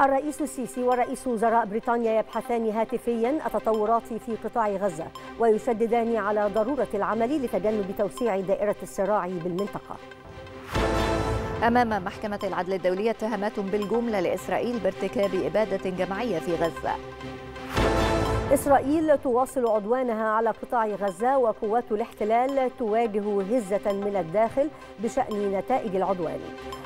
الرئيس السيسي ورئيس وزراء بريطانيا يبحثان هاتفيا التطورات في قطاع غزة ويشددان على ضرورة العمل لتجنب توسيع دائرة الصراع بالمنطقة أمام محكمة العدل الدولية اتهامات بالجملة لإسرائيل بارتكاب إبادة جماعية في غزة إسرائيل تواصل عدوانها على قطاع غزة وقوات الاحتلال تواجه هزة من الداخل بشأن نتائج العدوان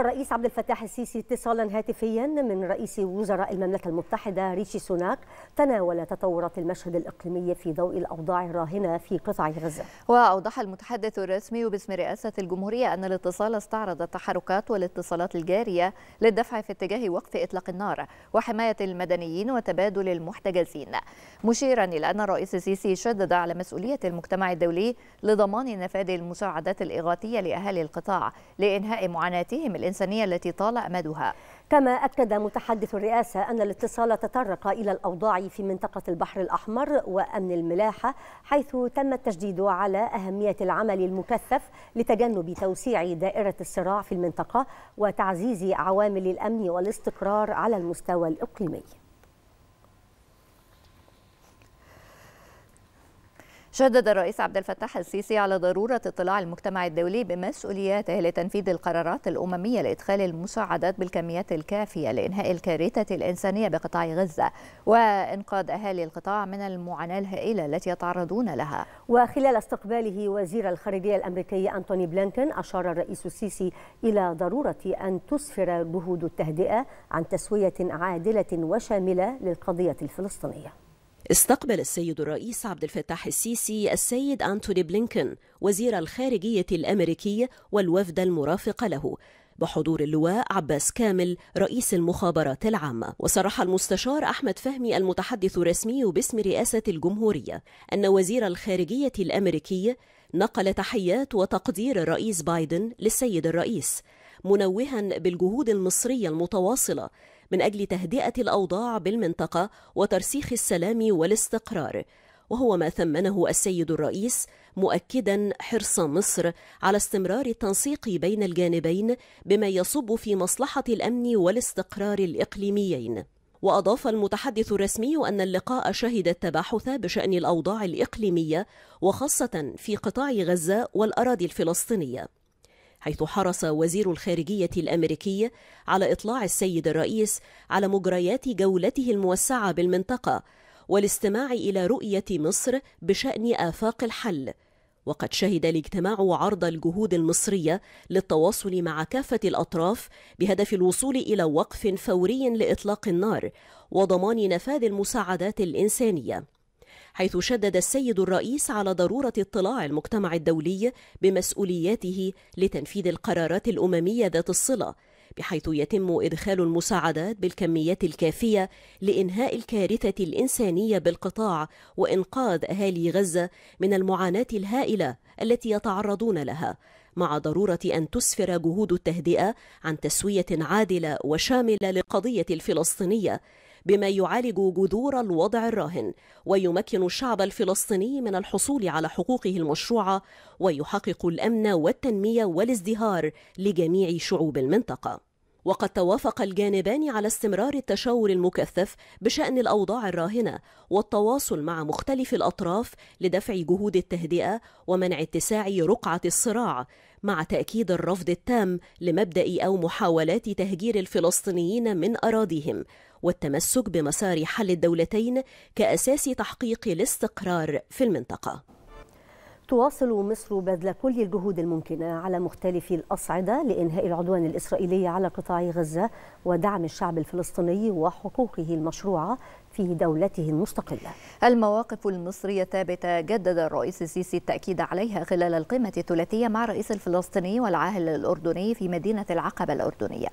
الرئيس عبد الفتاح السيسي اتصالا هاتفيا من رئيس وزراء المملكة المتحدة ريشي سوناك تناول تطورات المشهد الإقليمي في ضوء الأوضاع الراهنة في قطاع غزة وأوضح المتحدث الرسمي باسم رئاسة الجمهورية أن الاتصال استعرض التحركات والاتصالات الجارية للدفع في اتجاه وقف إطلاق النار وحماية المدنيين وتبادل المحتجزين مشيرا إلى أن الرئيس السيسي شدد على مسؤولية المجتمع الدولي لضمان نفاذ المساعدات الإغاثية لأهالي القطاع لإنهاء معاناتهم الإنسانية التي طال أمدها كما أكد متحدث الرئاسة أن الاتصال تطرق إلى الأوضاع في منطقة البحر الأحمر وأمن الملاحة حيث تم التشديد على أهمية العمل المكثف لتجنب توسيع دائرة الصراع في المنطقة وتعزيز عوامل الأمن والاستقرار على المستوى الإقليمي شدد الرئيس عبد الفتاح السيسي على ضرورة اطلاع المجتمع الدولي بمسؤولياته لتنفيذ القرارات الأممية لإدخال المساعدات بالكميات الكافية لإنهاء الكارثة الإنسانية بقطاع غزة وإنقاذ أهالي القطاع من المعاناة الهائلة التي يتعرضون لها وخلال استقباله وزير الخارجية الأمريكي أنتوني بلينكن أشار الرئيس السيسي إلى ضرورة أن تسفر جهود التهدئة عن تسوية عادلة وشاملة للقضية الفلسطينية استقبل السيد الرئيس عبد الفتاح السيسي السيد أنتوني بلينكن وزير الخارجية الأمريكي والوفد المرافق له بحضور اللواء عباس كامل رئيس المخابرات العامة وصرح المستشار أحمد فهمي المتحدث الرسمي باسم رئاسة الجمهورية أن وزير الخارجية الأمريكي نقل تحيات وتقدير الرئيس بايدن للسيد الرئيس منوها بالجهود المصرية المتواصلة من أجل تهدئة الأوضاع بالمنطقة وترسيخ السلام والاستقرار وهو ما ثمنه السيد الرئيس مؤكدا حرص مصر على استمرار التنسيق بين الجانبين بما يصب في مصلحة الأمن والاستقرار الإقليميين وأضاف المتحدث الرسمي أن اللقاء شهد التباحث بشأن الأوضاع الإقليمية وخاصة في قطاع غزة والأراضي الفلسطينية حيث حرص وزير الخارجية الأمريكي على إطلاع السيد الرئيس على مجريات جولته الموسعة بالمنطقة والاستماع إلى رؤية مصر بشأن آفاق الحل وقد شهد الاجتماع عرض الجهود المصرية للتواصل مع كافة الأطراف بهدف الوصول إلى وقف فوري لإطلاق النار وضمان نفاذ المساعدات الإنسانية حيث شدد السيد الرئيس على ضرورة اطلاع المجتمع الدولي بمسؤولياته لتنفيذ القرارات الأممية ذات الصلة بحيث يتم إدخال المساعدات بالكميات الكافية لإنهاء الكارثة الإنسانية بالقطاع وإنقاذ أهالي غزة من المعاناة الهائلة التي يتعرضون لها مع ضرورة أن تسفر جهود التهدئة عن تسوية عادلة وشاملة للقضية الفلسطينية بما يعالج جذور الوضع الراهن ويمكن الشعب الفلسطيني من الحصول على حقوقه المشروعة ويحقق الأمن والتنمية والازدهار لجميع شعوب المنطقة وقد توافق الجانبان على استمرار التشاور المكثف بشأن الأوضاع الراهنة والتواصل مع مختلف الأطراف لدفع جهود التهدئة ومنع اتساع رقعة الصراع مع تأكيد الرفض التام لمبدأ أو محاولات تهجير الفلسطينيين من أراضيهم والتمسك بمسار حل الدولتين كأساس تحقيق الاستقرار في المنطقة تواصل مصر بذل كل الجهود الممكنة على مختلف الأصعدة لإنهاء العدوان الإسرائيلي على قطاع غزة ودعم الشعب الفلسطيني وحقوقه المشروعة في دولته المستقلة المواقف المصرية ثابتة جدد الرئيس السيسي التأكيد عليها خلال القمة الثلاثية مع الرئيس الفلسطيني والعاهل الأردني في مدينة العقبة الأردنية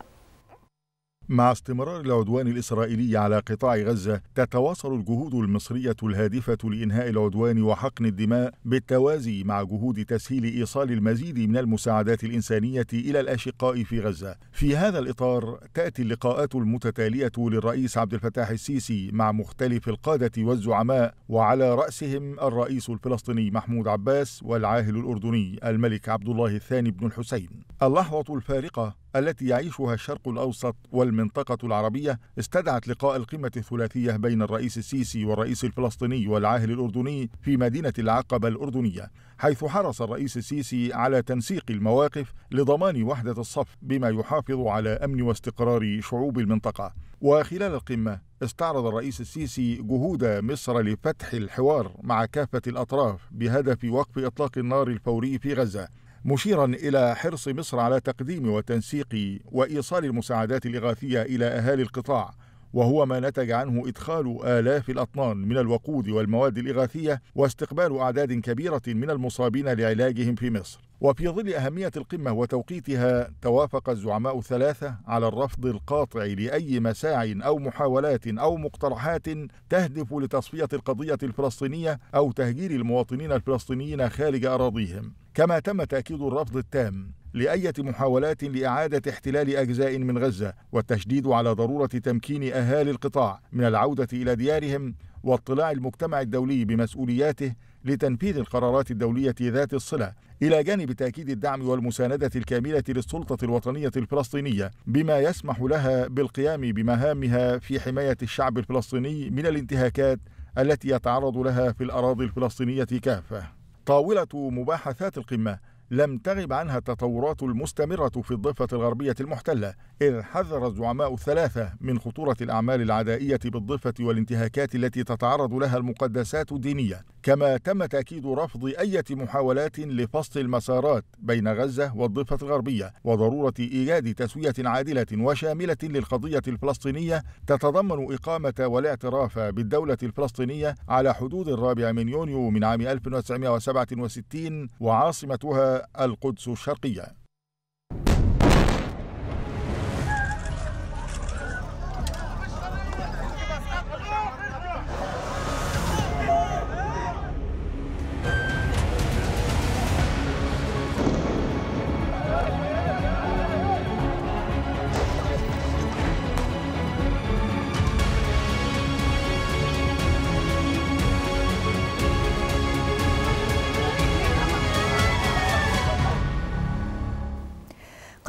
مع استمرار العدوان الإسرائيلي على قطاع غزة تتواصل الجهود المصرية الهادفة لإنهاء العدوان وحقن الدماء بالتوازي مع جهود تسهيل إيصال المزيد من المساعدات الإنسانية إلى الأشقاء في غزة في هذا الإطار تأتي اللقاءات المتتالية للرئيس عبد الفتاح السيسي مع مختلف القادة والزعماء وعلى رأسهم الرئيس الفلسطيني محمود عباس والعاهل الأردني الملك عبد الله الثاني بن الحسين اللحظة الفارقة التي يعيشها الشرق الأوسط والمسيح المنطقة العربية استدعت لقاء القمة الثلاثية بين الرئيس السيسي والرئيس الفلسطيني والعاهل الأردني في مدينة العقبة الأردنية حيث حرص الرئيس السيسي على تنسيق المواقف لضمان وحدة الصف بما يحافظ على أمن واستقرار شعوب المنطقة وخلال القمة استعرض الرئيس السيسي جهود مصر لفتح الحوار مع كافة الأطراف بهدف وقف إطلاق النار الفوري في غزة مشيرا إلى حرص مصر على تقديم وتنسيق وإيصال المساعدات الإغاثية إلى أهالي القطاع وهو ما نتج عنه إدخال آلاف الأطنان من الوقود والمواد الإغاثية واستقبال أعداد كبيرة من المصابين لعلاجهم في مصر وفي ظل أهمية القمة وتوقيتها توافق الزعماء الثلاثة على الرفض القاطع لأي مساعي أو محاولات أو مقترحات تهدف لتصفية القضية الفلسطينية أو تهجير المواطنين الفلسطينيين خارج أراضيهم كما تم تأكيد الرفض التام لأية محاولات لإعادة احتلال أجزاء من غزة والتشديد على ضرورة تمكين أهالي القطاع من العودة إلى ديارهم واطلاع المجتمع الدولي بمسؤولياته لتنفيذ القرارات الدولية ذات الصلة إلى جانب تأكيد الدعم والمساندة الكاملة للسلطة الوطنية الفلسطينية بما يسمح لها بالقيام بمهامها في حماية الشعب الفلسطيني من الانتهاكات التي يتعرض لها في الأراضي الفلسطينية كافة طاولة مباحثات القمة لم تغب عنها التطورات المستمرة في الضفة الغربية المحتلة إذ حذر الزعماء الثلاثة من خطورة الأعمال العدائية بالضفة والانتهاكات التي تتعرض لها المقدسات الدينية كما تم تأكيد رفض أي محاولات لفصل المسارات بين غزة والضفة الغربية وضرورة إيجاد تسوية عادلة وشاملة للقضية الفلسطينية تتضمن إقامة والاعتراف بالدولة الفلسطينية على حدود الرابع من يونيو من عام 1967 وعاصمتها القدس الشرقية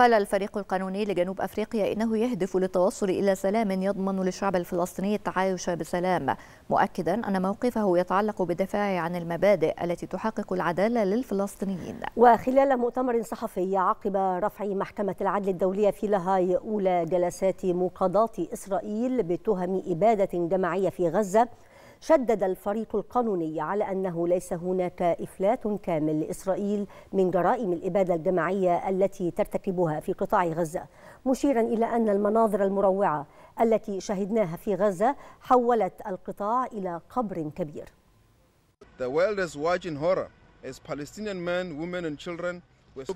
قال الفريق القانوني لجنوب أفريقيا إنه يهدف للتوصل إلى سلام يضمن للشعب الفلسطيني التعايش بسلام مؤكدا أن موقفه يتعلق بالدفاع عن المبادئ التي تحقق العدالة للفلسطينيين وخلال مؤتمر صحفي عقب رفع محكمة العدل الدولية في لاهاي أولى جلسات مقاضاة إسرائيل بتهم إبادة جماعية في غزة شدد الفريق القانوني على أنه ليس هناك إفلات كامل لإسرائيل من جرائم الإبادة الجماعية التي ترتكبها في قطاع غزة مشيرا إلى أن المناظر المروعة التي شهدناها في غزة حولت القطاع إلى قبر كبير The world is watching horror as Palestinian men, women and children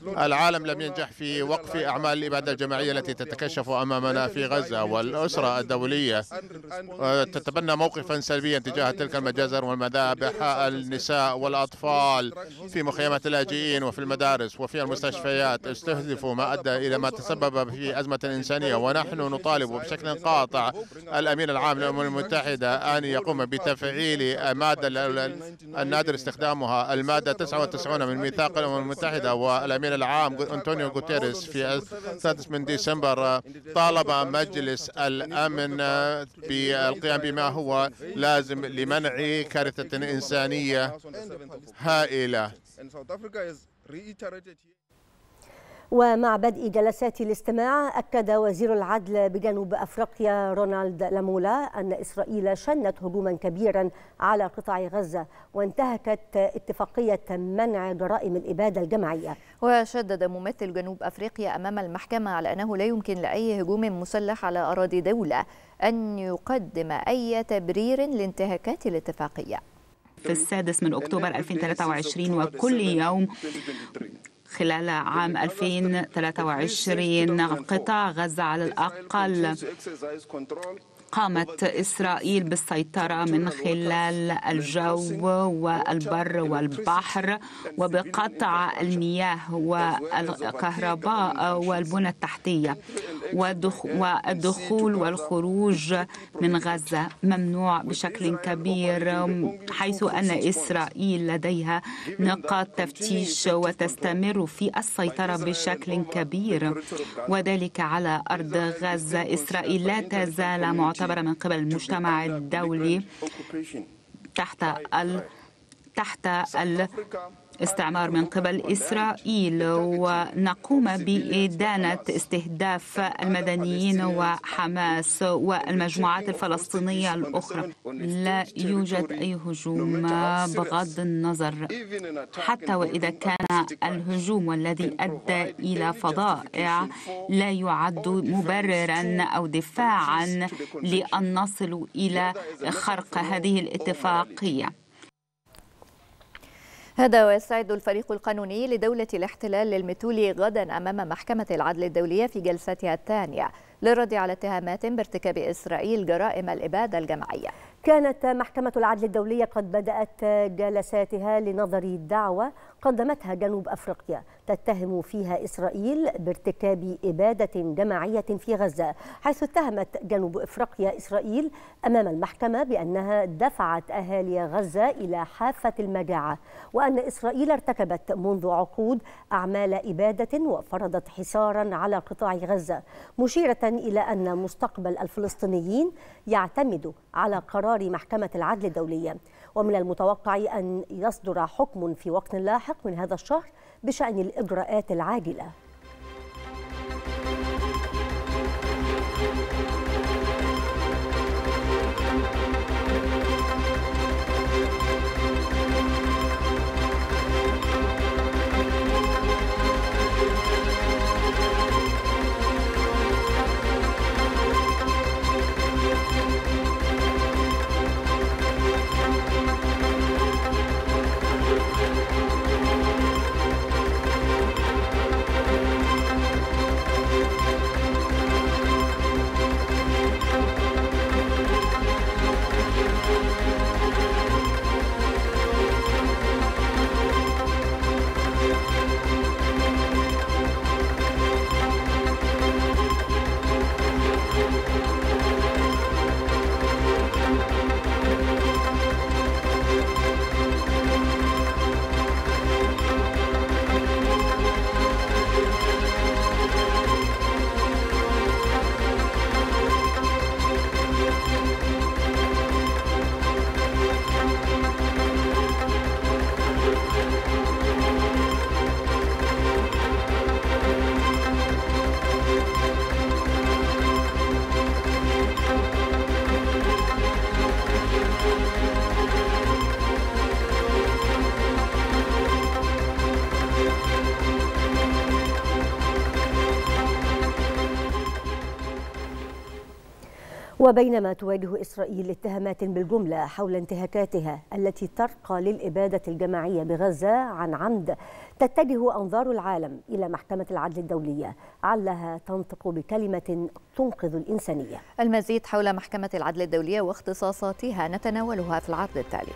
العالم لم ينجح في وقف أعمال الإبادة الجماعية التي تتكشف أمامنا في غزة والأسرة الدولية تتبنى موقفا سلبيا تجاه تلك المجازر والمذابح النساء والأطفال في مخيمات اللاجئين وفي المدارس وفي المستشفيات استهدفوا ما أدى إلى ما تسبب في أزمة إنسانية ونحن نطالب بشكل قاطع الأمين العام للأمم المتحدة أن يقوم بتفعيل مادة النادر استخدامها المادة 99 من ميثاق الأمم المتحدة وال الأمين العام أنطونيو غوتيريس في السادس من ديسمبر طالب مجلس الأمن آه، بالقيام بما هو لازم لمنع كارثة إنسانية هائلة ومع بدء جلسات الاستماع أكد وزير العدل بجنوب أفريقيا رونالد لامولا أن إسرائيل شنت هجوما كبيرا على قطاع غزة وانتهكت اتفاقية منع جرائم الإبادة الجماعية وشدد ممثل جنوب أفريقيا أمام المحكمة على أنه لا يمكن لأي هجوم مسلح على أراضي دولة أن يقدم أي تبرير لانتهاكات الاتفاقية في السادس من أكتوبر 2023 وكل يوم خلال عام 2023 قطاع غزة على الأقل قامت إسرائيل بالسيطرة من خلال الجو والبر والبحر وبقطع المياه والكهرباء والبنى التحتية والدخول والخروج من غزة ممنوع بشكل كبير حيث أن إسرائيل لديها نقاط تفتيش وتستمر في السيطرة بشكل كبير وذلك على أرض غزة إسرائيل لا تزال معتقدة المعتبرة من قبل المجتمع الدولي تحت ال تحت ال استعمار من قبل إسرائيل ونقوم بإدانة استهداف المدنيين وحماس والمجموعات الفلسطينية الأخرى لا يوجد أي هجوم بغض النظر حتى وإذا كان الهجوم والذي أدى إلى فضائع لا يعد مبررا أو دفاعا لأن نصل إلى خرق هذه الاتفاقية هذا ويستعد الفريق القانوني لدولة الاحتلال للمثول غدا أمام محكمة العدل الدولية في جلستها الثانية للرد على اتهامات بارتكاب إسرائيل جرائم الإبادة الجماعية كانت محكمة العدل الدولية قد بدأت جلساتها لنظر الدعوة قدمتها جنوب أفريقيا تتهم فيها إسرائيل بارتكاب إبادة جماعية في غزة حيث اتهمت جنوب أفريقيا إسرائيل أمام المحكمة بأنها دفعت أهالي غزة إلى حافة المجاعة وأن إسرائيل ارتكبت منذ عقود أعمال إبادة وفرضت حصارا على قطاع غزة مشيرة إلى أن مستقبل الفلسطينيين يعتمد على قرار محكمة العدل الدولية ومن المتوقع أن يصدر حكم في وقت لاحق من هذا الشهر بشأن الإجراءات العاجلة وبينما تواجه إسرائيل اتهامات بالجملة حول انتهاكاتها التي ترقى للإبادة الجماعية بغزة عن عمد تتجه أنظار العالم إلى محكمة العدل الدولية علها تنطق بكلمة تنقذ الإنسانية المزيد حول محكمة العدل الدولية واختصاصاتها نتناولها في العرض التالي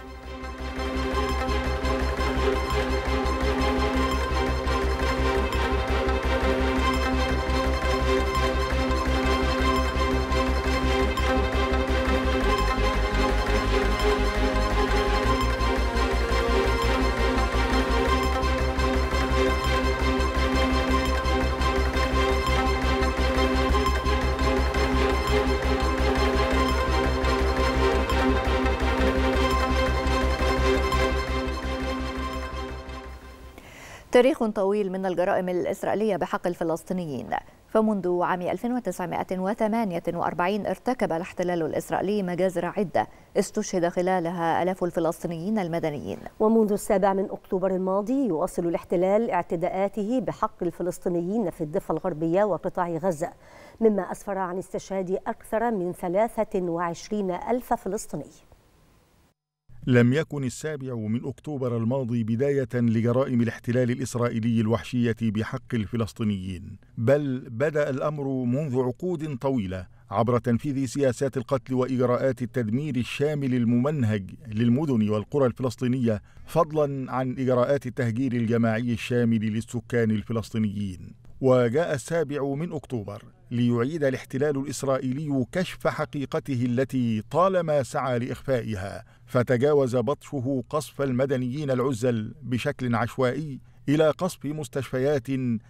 تاريخ طويل من الجرائم الإسرائيلية بحق الفلسطينيين فمنذ عام 1948 ارتكب الاحتلال الإسرائيلي مجازر عدة استشهد خلالها ألاف الفلسطينيين المدنيين ومنذ السابع من أكتوبر الماضي يواصل الاحتلال اعتداءاته بحق الفلسطينيين في الضفة الغربية وقطاع غزة مما أسفر عن استشهاد أكثر من 23 ألف فلسطيني لم يكن السابع من أكتوبر الماضي بداية لجرائم الاحتلال الإسرائيلي الوحشية بحق الفلسطينيين بل بدأ الأمر منذ عقود طويلة عبر تنفيذ سياسات القتل واجراءات التدمير الشامل الممنهج للمدن والقرى الفلسطينيه فضلا عن اجراءات التهجير الجماعي الشامل للسكان الفلسطينيين وجاء السابع من اكتوبر ليعيد الاحتلال الاسرائيلي كشف حقيقته التي طالما سعى لاخفائها فتجاوز بطشه قصف المدنيين العزل بشكل عشوائي الى قصف مستشفيات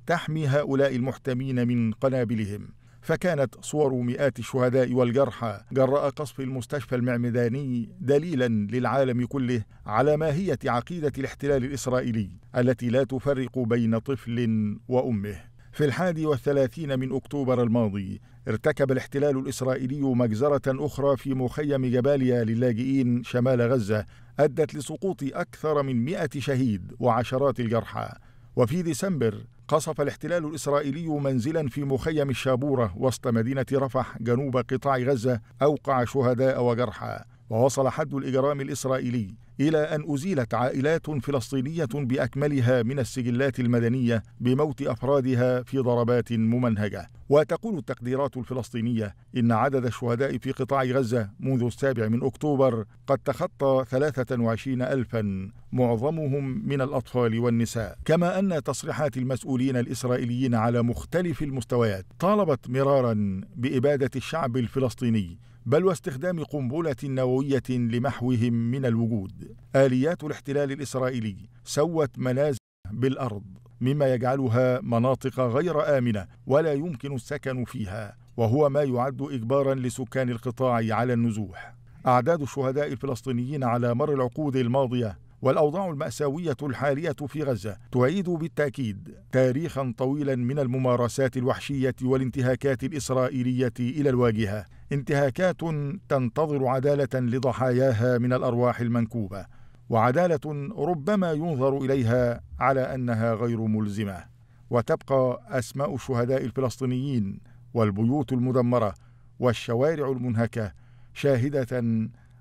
تحمي هؤلاء المحتمين من قنابلهم فكانت صور مئات الشهداء والجرحى جراء قصف المستشفى المعمداني دليلا للعالم كله على ماهيه عقيده الاحتلال الاسرائيلي التي لا تفرق بين طفل وامه في الحادي والثلاثين من أكتوبر الماضي ارتكب الاحتلال الإسرائيلي مجزرة أخرى في مخيم جباليا للاجئين شمال غزة أدت لسقوط أكثر من مئة شهيد وعشرات الجرحى وفي ديسمبر قصف الاحتلال الإسرائيلي منزلا في مخيم الشابورة وسط مدينة رفح جنوب قطاع غزة أوقع شهداء وجرحى ووصل حد الإجرام الإسرائيلي إلى أن أزيلت عائلات فلسطينية بأكملها من السجلات المدنية بموت أفرادها في ضربات ممنهجة وتقول التقديرات الفلسطينية إن عدد الشهداء في قطاع غزة منذ السابع من أكتوبر قد تخطى 23 ألفا معظمهم من الأطفال والنساء كما أن تصريحات المسؤولين الإسرائيليين على مختلف المستويات طالبت مرارا بإبادة الشعب الفلسطيني بل واستخدام قنبلة نووية لمحوهم من الوجود آليات الاحتلال الإسرائيلي سوت منازل بالأرض مما يجعلها مناطق غير آمنة ولا يمكن السكن فيها وهو ما يعد إجبارا لسكان القطاع على النزوح أعداد الشهداء الفلسطينيين على مر العقود الماضية والأوضاع المأساوية الحالية في غزة تعيد بالتأكيد تاريخا طويلا من الممارسات الوحشية والانتهاكات الإسرائيلية إلى الواجهة انتهاكات تنتظر عداله لضحاياها من الارواح المنكوبه وعداله ربما ينظر اليها على انها غير ملزمه وتبقى اسماء الشهداء الفلسطينيين والبيوت المدمره والشوارع المنهكه شاهده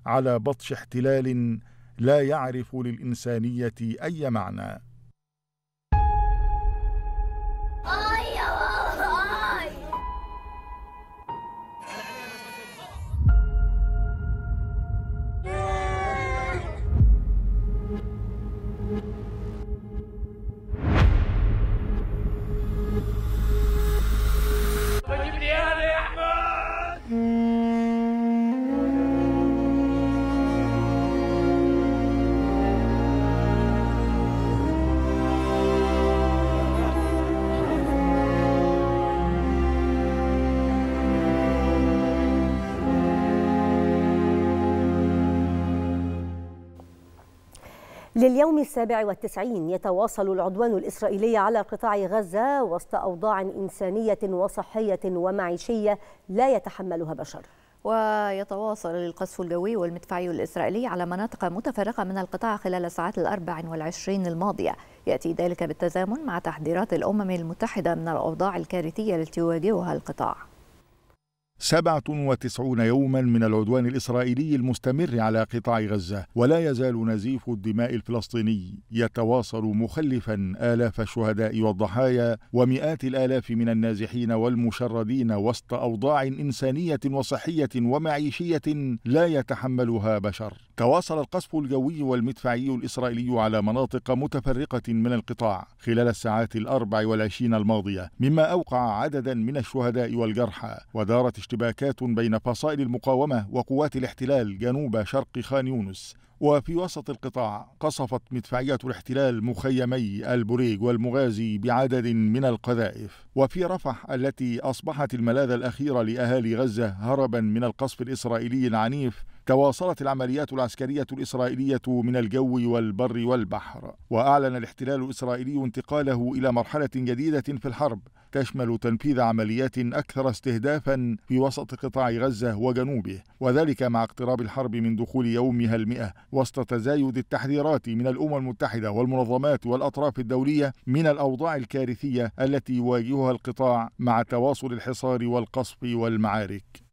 على بطش احتلال لا يعرف للانسانيه اي معنى لليوم السابع والتسعين يتواصل العدوان الإسرائيلي على قطاع غزة وسط أوضاع إنسانية وصحية ومعيشية لا يتحملها بشر ويتواصل القصف الجوي والمدفعي الإسرائيلي على مناطق متفرقة من القطاع خلال الساعات الأربع والعشرين الماضية يأتي ذلك بالتزامن مع تحذيرات الأمم المتحدة من الأوضاع الكارثية التي يواجهها القطاع 97 يوما من العدوان الإسرائيلي المستمر على قطاع غزة ولا يزال نزيف الدماء الفلسطيني يتواصل مخلفا آلاف الشهداء والضحايا ومئات الآلاف من النازحين والمشردين وسط أوضاع إنسانية وصحية ومعيشية لا يتحملها بشر تواصل القصف الجوي والمدفعي الإسرائيلي على مناطق متفرقة من القطاع خلال الساعات الأربع والعشرين الماضية مما أوقع عددا من الشهداء والجرحى ودارت اشتباكات بين فصائل المقاومة وقوات الاحتلال جنوب شرق خان يونس وفي وسط القطاع قصفت مدفعية الاحتلال مخيمي البريج والمغازي بعدد من القذائف وفي رفح التي أصبحت الملاذ الأخير لأهالي غزة هربا من القصف الإسرائيلي العنيف تواصلت العمليات العسكرية الإسرائيلية من الجو والبر والبحر وأعلن الاحتلال الإسرائيلي انتقاله إلى مرحلة جديدة في الحرب تشمل تنفيذ عمليات أكثر استهدافا في وسط قطاع غزة وجنوبه وذلك مع اقتراب الحرب من دخول يومها المئة وسط تزايد التحذيرات من الأمم المتحدة والمنظمات والأطراف الدولية من الأوضاع الكارثية التي يواجهها القطاع مع تواصل الحصار والقصف والمعارك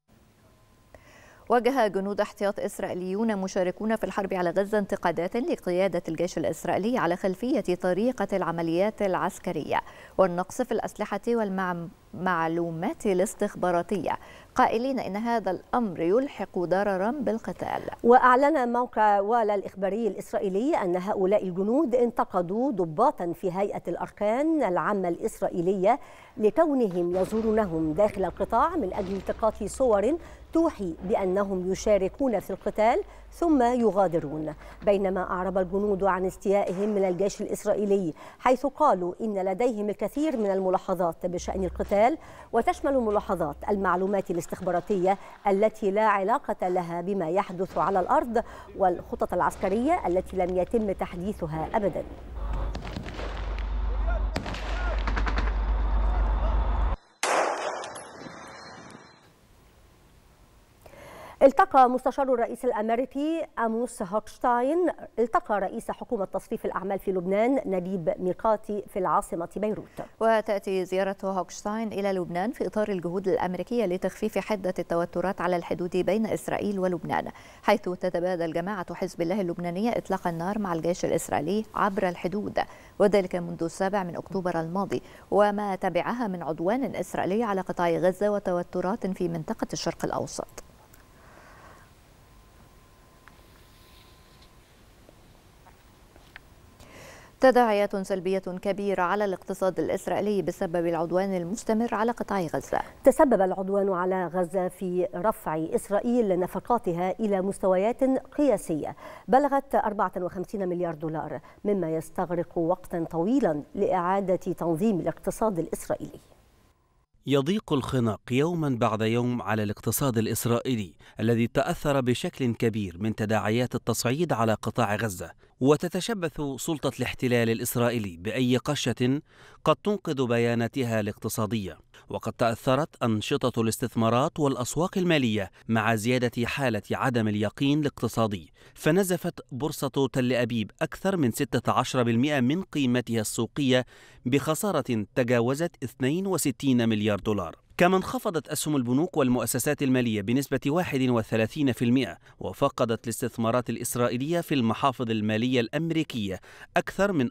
واجه جنود احتياط إسرائيليون مشاركون في الحرب على غزة انتقادات لقيادة الجيش الإسرائيلي على خلفية طريقة العمليات العسكرية والنقص في الأسلحة والمعلومات الاستخباراتية قائلين إن هذا الأمر يلحق ضررا بالقتال وأعلن موقع والا الإخباري الإسرائيلي أن هؤلاء الجنود انتقدوا ضباطا في هيئة الأركان العامة الإسرائيلية لكونهم يزورونهم داخل القطاع من أجل التقاط صور توحي بأنهم يشاركون في القتال ثم يغادرون بينما أعرب الجنود عن استيائهم من الجيش الإسرائيلي حيث قالوا إن لديهم الكثير من الملاحظات بشأن القتال وتشمل ملاحظات المعلومات الاستخباراتية التي لا علاقة لها بما يحدث على الأرض والخطط العسكرية التي لم يتم تحديثها أبداً التقى مستشار الرئيس الامريكي اموس هوكشتاين التقى رئيس حكومه تصريف الاعمال في لبنان نديب ميقاتي في العاصمه بيروت وتاتي زياره هوكشتاين الى لبنان في اطار الجهود الامريكيه لتخفيف حده التوترات على الحدود بين اسرائيل ولبنان حيث تتبادل جماعه حزب الله اللبنانيه اطلاق النار مع الجيش الاسرائيلي عبر الحدود وذلك منذ السابع من اكتوبر الماضي وما تبعها من عدوان اسرائيلي على قطاع غزه وتوترات في منطقه الشرق الاوسط تداعيات سلبية كبيرة على الاقتصاد الإسرائيلي بسبب العدوان المستمر على قطاع غزة تسبب العدوان على غزة في رفع إسرائيل نفقاتها إلى مستويات قياسية بلغت 54 مليار دولار مما يستغرق وقتا طويلا لإعادة تنظيم الاقتصاد الإسرائيلي يضيق الخناق يوما بعد يوم على الاقتصاد الاسرائيلي الذي تاثر بشكل كبير من تداعيات التصعيد على قطاع غزه وتتشبث سلطه الاحتلال الاسرائيلي باي قشه قد تنقذ بياناتها الاقتصاديه وقد تأثرت أنشطة الاستثمارات والأسواق المالية مع زيادة حالة عدم اليقين الاقتصادي فنزفت بورصة تل أبيب أكثر من 16% من قيمتها السوقية بخسارة تجاوزت 62 مليار دولار كما انخفضت أسهم البنوك والمؤسسات المالية بنسبة 31% وفقدت الاستثمارات الإسرائيلية في المحافظ المالية الأمريكية أكثر من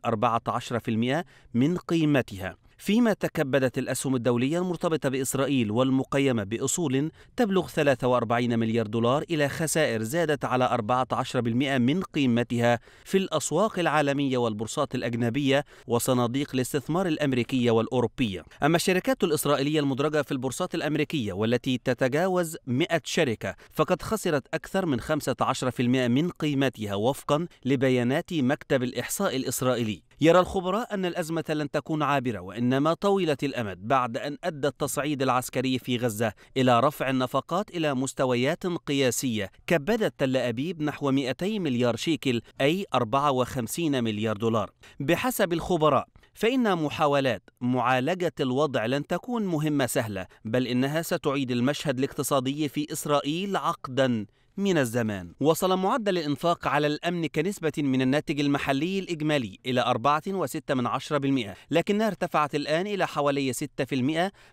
14% من قيمتها فيما تكبدت الأسهم الدولية المرتبطة بإسرائيل والمقيمة بأصول تبلغ 43 مليار دولار إلى خسائر زادت على 14% من قيمتها في الأسواق العالمية والبورصات الأجنبية وصناديق الاستثمار الأمريكية والأوروبية أما الشركات الإسرائيلية المدرجة في البورصات الأمريكية والتي تتجاوز 100 شركة فقد خسرت أكثر من 15% من قيمتها وفقا لبيانات مكتب الإحصاء الإسرائيلي يرى الخبراء أن الأزمة لن تكون عابرة وإنما طويلة الأمد بعد أن أدى التصعيد العسكري في غزة إلى رفع النفقات إلى مستويات قياسية كبدت تل أبيب نحو 200 مليار شيكل أي 54 مليار دولار بحسب الخبراء فإن محاولات معالجة الوضع لن تكون مهمة سهلة بل إنها ستعيد المشهد الاقتصادي في إسرائيل عقدا من الزمان وصل معدل الإنفاق على الأمن كنسبة من الناتج المحلي الإجمالي إلى 4.6% لكنها ارتفعت الآن إلى حوالي 6%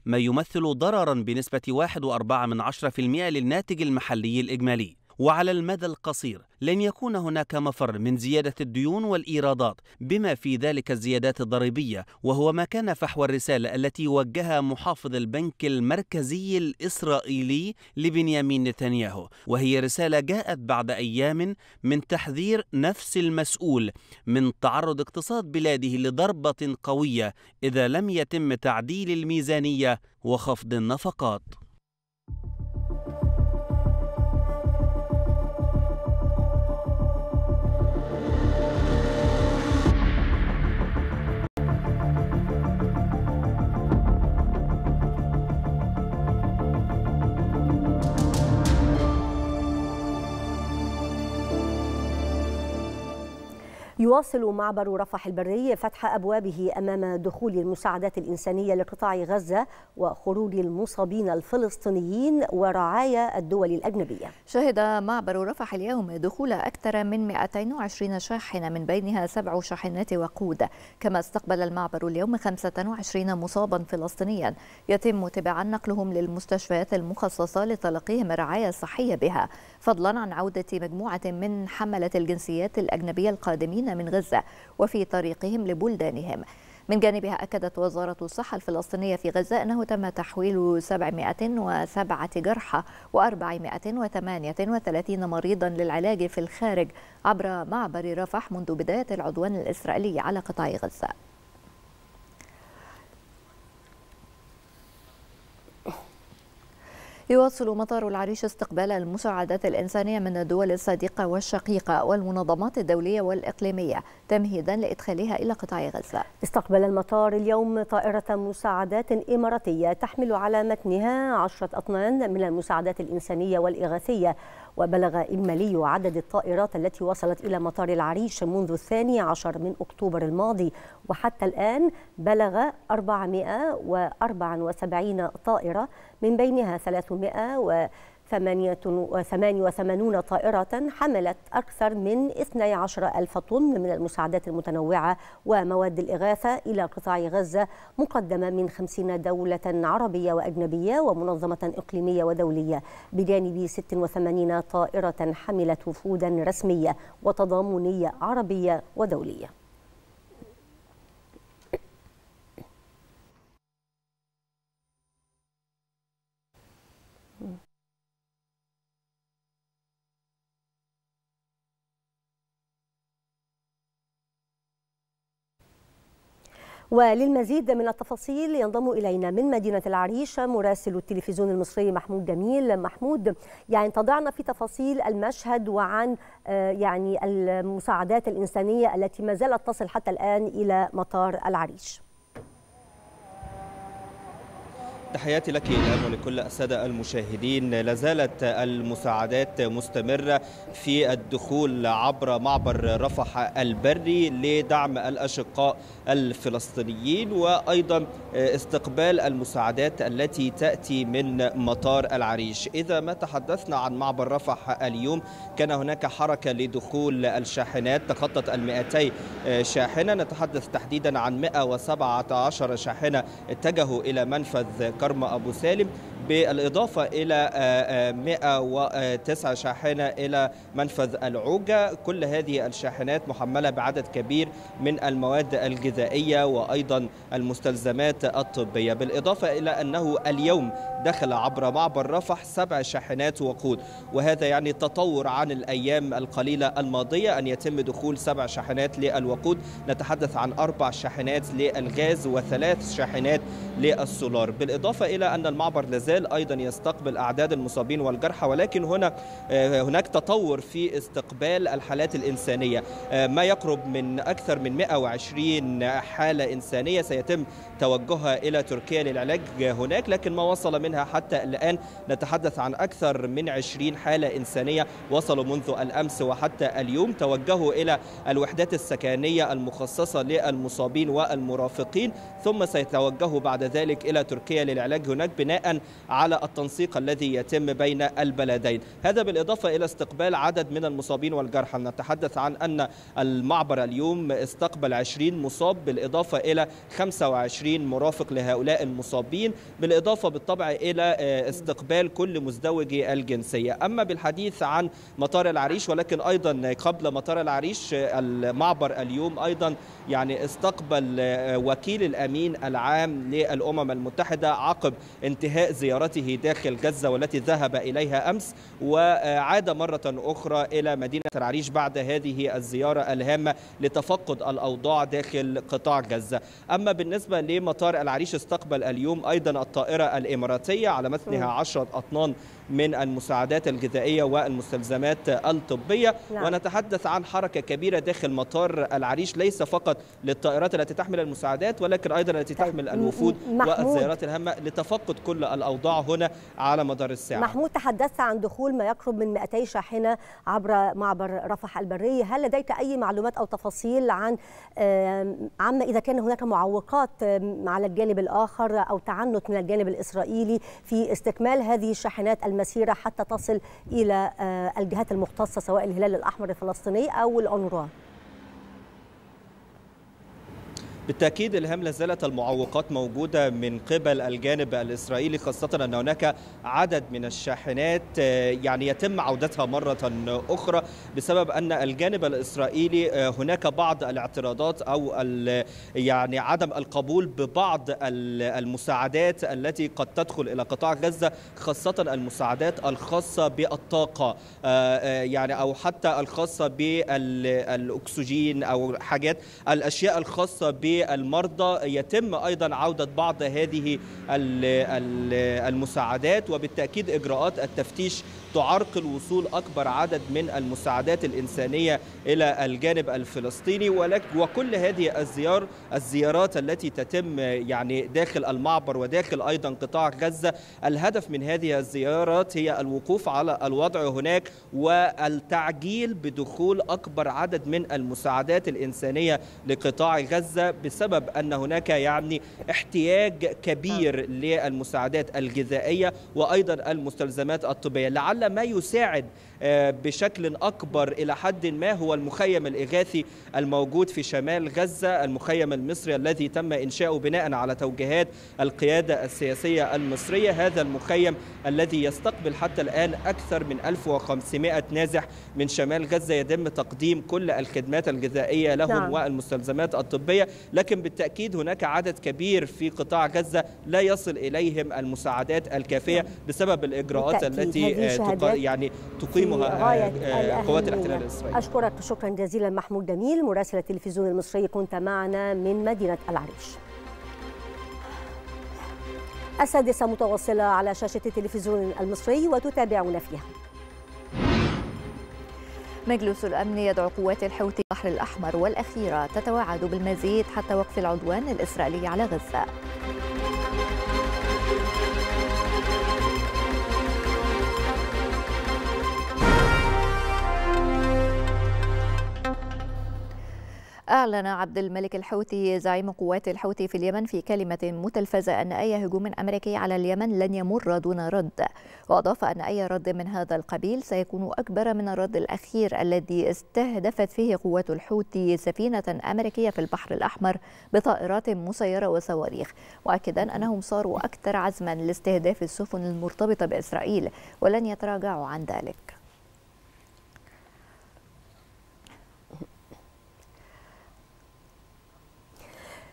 ما يمثل ضررا بنسبة 1.4% للناتج المحلي الإجمالي وعلى المدى القصير لن يكون هناك مفر من زيادة الديون والإيرادات بما في ذلك الزيادات الضريبية وهو ما كان فحوى الرسالة التي وجهها محافظ البنك المركزي الإسرائيلي لبنيامين نتنياهو وهي رسالة جاءت بعد أيام من تحذير نفس المسؤول من تعرض اقتصاد بلاده لضربة قوية إذا لم يتم تعديل الميزانية وخفض النفقات يواصل معبر رفح البري فتح أبوابه أمام دخول المساعدات الإنسانية لقطاع غزة وخروج المصابين الفلسطينيين ورعايا الدول الأجنبية شهد معبر رفح اليوم دخول أكثر من 220 شاحنة من بينها سبع شاحنات وقود كما استقبل المعبر اليوم 25 مصابا فلسطينيا يتم تبعا نقلهم للمستشفيات المخصصة لتلقيهم الرعاية الصحية بها فضلا عن عودة مجموعة من حملة الجنسيات الأجنبية القادمين من غزة وفي طريقهم لبلدانهم من جانبها أكدت وزارة الصحة الفلسطينية في غزة أنه تم تحويل 707 جرحى و438 مريضا للعلاج في الخارج عبر معبر رفح منذ بداية العدوان الإسرائيلي على قطاع غزة يواصل مطار العريش استقبال المساعدات الإنسانية من الدول الصديقة والشقيقة والمنظمات الدولية والإقليمية تمهيدا لإدخالها إلى قطاع غزة استقبل المطار اليوم طائرة مساعدات إماراتية تحمل على متنها عشرة أطنان من المساعدات الإنسانية والإغاثية وبلغ إجمالي عدد الطائرات التي وصلت إلى مطار العريش منذ الثاني عشر من أكتوبر الماضي وحتى الآن بلغ 474 طائرة من بينها 300 و 88 طائرة حملت أكثر من 12 ألف طن من المساعدات المتنوعة ومواد الإغاثة إلى قطاع غزة مقدمة من 50 دولة عربية وأجنبية ومنظمة إقليمية ودولية بجانب 86 طائرة حملت وفودا رسمية وتضامنية عربية ودولية وللمزيد من التفاصيل ينضم إلينا من مدينة العريش مراسل التلفزيون المصري محمود جميل محمود يعني تضعنا في تفاصيل المشهد وعن آه، يعني المساعدات الإنسانية التي ما زالت تصل حتى الآن إلى مطار العريش تحياتي لك الان ولكل السادة المشاهدين لازالت المساعدات مستمرة في الدخول عبر معبر رفح البري لدعم الأشقاء الفلسطينيين وأيضا استقبال المساعدات التي تأتي من مطار العريش إذا ما تحدثنا عن معبر رفح اليوم كان هناك حركة لدخول الشاحنات تخطت ال 200 شاحنة نتحدث تحديدا عن 117 شاحنة اتجهوا إلى منفذ كرم مرمى ابو سالم بالإضافة إلى 109 آه، آه، شاحنة إلى منفذ العوجة كل هذه الشاحنات محملة بعدد كبير من المواد الغذائية وأيضا المستلزمات الطبية بالإضافة إلى أنه اليوم دخل عبر معبر رفح سبع شاحنات وقود وهذا يعني تطور عن الأيام القليلة الماضية أن يتم دخول سبع شاحنات للوقود نتحدث عن أربع شاحنات للغاز وثلاث شاحنات للسولار بالإضافة إلى أن المعبر لازال زال ايضا يستقبل اعداد المصابين والجرحى ولكن هنا آه، هناك تطور في استقبال الحالات الانسانيه آه، ما يقرب من اكثر من 120 حاله انسانيه سيتم توجهها الى تركيا للعلاج هناك لكن ما وصل منها حتى الان نتحدث عن اكثر من 20 حاله انسانيه وصلوا منذ الامس وحتى اليوم توجهوا الى الوحدات السكنيه المخصصه للمصابين والمرافقين ثم سيتوجهوا بعد ذلك الى تركيا للعلاج هناك بناء على التنسيق الذي يتم بين البلدين هذا بالإضافة إلى استقبال عدد من المصابين والجرحى نتحدث عن أن المعبر اليوم استقبل 20 مصاب بالإضافة إلى 25 مرافق لهؤلاء المصابين بالإضافة بالطبع إلى آه، استقبال كل مزدوجي الجنسية أما بالحديث عن مطار العريش ولكن أيضا قبل مطار العريش آه، المعبر اليوم أيضا يعني استقبل آه، وكيل الأمين العام للأمم المتحدة عقب انتهاء زيارة زيارته داخل غزة والتي ذهب إليها أمس وعاد مرة أخرى إلى مدينة العريش بعد هذه الزيارة الهامة لتفقد الأوضاع داخل قطاع غزة أما بالنسبة لمطار العريش استقبل اليوم أيضا الطائرة الإماراتية على متنها 10 أطنان من المساعدات الغذائية والمستلزمات الطبية نعم. ونتحدث عن حركة كبيرة داخل مطار العريش ليس فقط للطائرات التي تحمل المساعدات ولكن أيضا التي طيب، تحمل الوفود والزيارات الهامة لتفقد كل الأوضاع هنا على مدار الساعة محمود تحدثت عن دخول ما يقرب من 200 شاحنة عبر معبر رفح البري هل لديك أي معلومات أو تفاصيل عن عما إذا كان هناك معوقات على الجانب الآخر أو تعنت من الجانب الإسرائيلي في استكمال هذه الشاحنات الم المسيرة حتى تصل إلى آه، الجهات المختصة سواء الهلال الأحمر الفلسطيني أو الأونروا بالتأكيد الهام لا زالت المعوقات موجودة من قبل الجانب الإسرائيلي خاصة أن هناك عدد من الشاحنات آه، يعني يتم عودتها مرة أخرى بسبب أن الجانب الإسرائيلي آه، هناك بعض الاعتراضات أو يعني عدم القبول ببعض المساعدات التي قد تدخل إلى قطاع غزة خاصة المساعدات الخاصة بالطاقة آه، يعني أو حتى الخاصة بالأكسجين أو حاجات الأشياء الخاصة ب للمرضى يتم أيضا عودة بعض هذه المساعدات وبالتأكيد إجراءات التفتيش تعرقل وصول أكبر عدد من المساعدات الإنسانية إلى الجانب الفلسطيني وكل هذه الزيار الزيارات التي تتم يعني داخل المعبر وداخل أيضا قطاع غزة الهدف من هذه الزيارات هي الوقوف على الوضع هناك والتعجيل بدخول أكبر عدد من المساعدات الإنسانية لقطاع غزة بسبب ان هناك يعني احتياج كبير نعم. للمساعدات الغذائيه وايضا المستلزمات الطبيه لعل ما يساعد آه، بشكل اكبر الى حد ما هو المخيم الاغاثي الموجود في شمال غزه المخيم المصري الذي تم انشاؤه بناء على توجيهات القياده السياسيه المصريه هذا المخيم الذي يستقبل حتى الان اكثر من 1500 نازح من شمال غزه يتم تقديم كل الخدمات الغذائيه لهم نعم. والمستلزمات الطبيه لكن بالتاكيد هناك عدد كبير في قطاع غزه لا يصل اليهم المساعدات الكافيه نعم. بسبب الاجراءات التي آه، يعني تقيم تقدمها آه، قوات الاحتلال الاسرائيلي اشكرك شكرا جزيلا محمود جميل مراسل التلفزيون المصري كنت معنا من مدينه العريش السادسة متواصلة على شاشة التلفزيون المصري وتتابعون فيها مجلس الأمن يدعو قوات الحوثي البحر الأحمر والأخيرة تتوعد بالمزيد حتى وقف العدوان الإسرائيلي على غزة أعلن عبد الملك الحوثي زعيم قوات الحوثي في اليمن في كلمة متلفزة أن أي هجوم أمريكي على اليمن لن يمر دون رد وأضاف أن أي رد من هذا القبيل سيكون أكبر من الرد الأخير الذي استهدفت فيه قوات الحوثي سفينة أمريكية في البحر الأحمر بطائرات مسيرة وصواريخ مؤكدا أنهم صاروا أكثر عزما لاستهداف السفن المرتبطة بإسرائيل ولن يتراجعوا عن ذلك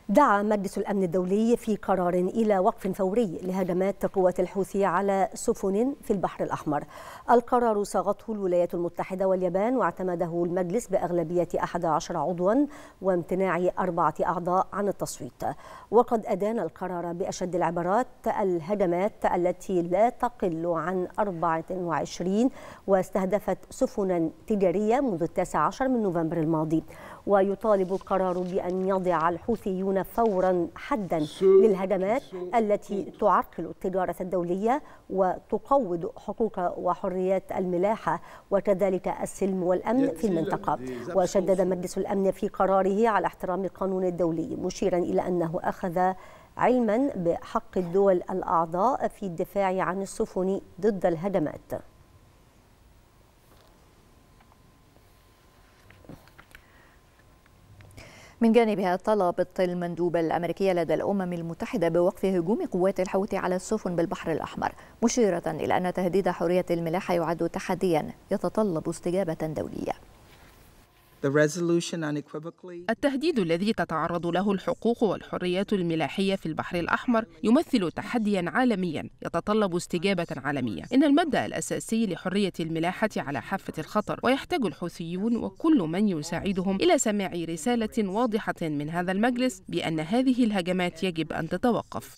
دعا مجلس الأمن الدولي في قرار إلى وقف فوري لهجمات قوات الحوثي على سفن في البحر الأحمر القرار صاغته الولايات المتحدة واليابان واعتمده المجلس بأغلبية 11 عضوا وامتناع أربعة أعضاء عن التصويت وقد أدان القرار بأشد العبارات الهجمات التي لا تقل عن 24 واستهدفت سفنا تجارية منذ 19 من نوفمبر الماضي ويطالب القرار بأن يضع الحوثيون فورا حدا للهجمات التي تعرقل التجارة الدولية وتقوض حقوق وحريات الملاحة وكذلك السلم والأمن في المنطقة وشدد مجلس الأمن في قراره على احترام القانون الدولي مشيرا إلى أنه أخذ علما بحق الدول الأعضاء في الدفاع عن السفن ضد الهجمات من جانبها طلبت المندوبة الأمريكية لدى الأمم المتحدة بوقف هجوم قوات الحوثي على السفن بالبحر الأحمر مشيرة إلى أن تهديد حرية الملاحة يعد تحديا يتطلب استجابة دولية التهديد الذي تتعرض له الحقوق والحريات الملاحية في البحر الأحمر يمثل تحديا عالميا يتطلب استجابة عالمية إن المبدأ الأساسي لحرية الملاحة على حافة الخطر ويحتاج الحوثيون وكل من يساعدهم إلى سماع رسالة واضحة من هذا المجلس بأن هذه الهجمات يجب أن تتوقف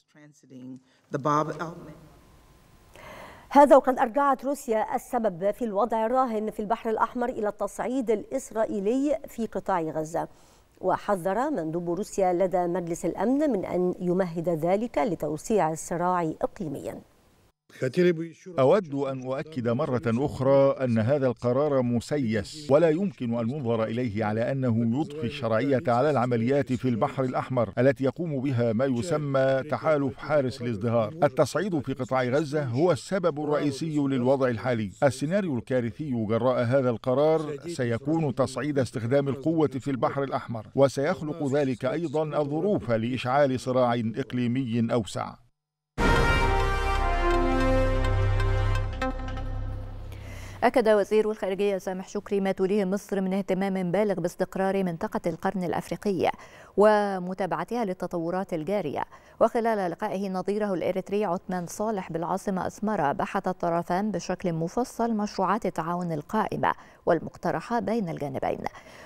هذا وقد أرجعت روسيا السبب في الوضع الراهن في البحر الأحمر إلى التصعيد الإسرائيلي في قطاع غزة وحذر مندوب روسيا لدى مجلس الأمن من أن يمهد ذلك لتوسيع الصراع إقليمياً أود أن أؤكد مرة أخرى أن هذا القرار مسيس ولا يمكن أن ينظر إليه على أنه يضفي الشرعية على العمليات في البحر الأحمر التي يقوم بها ما يسمى تحالف حارس الازدهار التصعيد في قطاع غزة هو السبب الرئيسي للوضع الحالي السيناريو الكارثي جراء هذا القرار سيكون تصعيد استخدام القوة في البحر الأحمر وسيخلق ذلك أيضا الظروف لإشعال صراع إقليمي أوسع أكد وزير الخارجية سامح شكري ما توليه مصر من اهتمام بالغ باستقرار منطقة القرن الأفريقي ومتابعتها للتطورات الجارية وخلال لقائه نظيره الإريتري عثمان صالح بالعاصمة أسمرة بحث الطرفان بشكل مفصل مشروعات التعاون القائمة والمقترحة بين الجانبين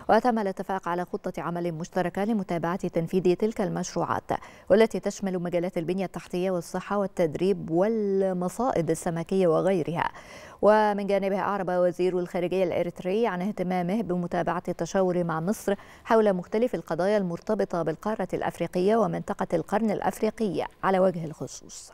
وتم الاتفاق على خطة عمل مشتركة لمتابعة تنفيذ تلك المشروعات والتي تشمل مجالات البنية التحتية والصحة والتدريب والمصائد السمكية وغيرها ومن جانبه أعرب وزير الخارجية الإريتري عن اهتمامه بمتابعة التشاور مع مصر حول مختلف القضايا المرتبطة مرتبطه بالقارة الأفريقية ومنطقة القرن الأفريقي على وجه الخصوص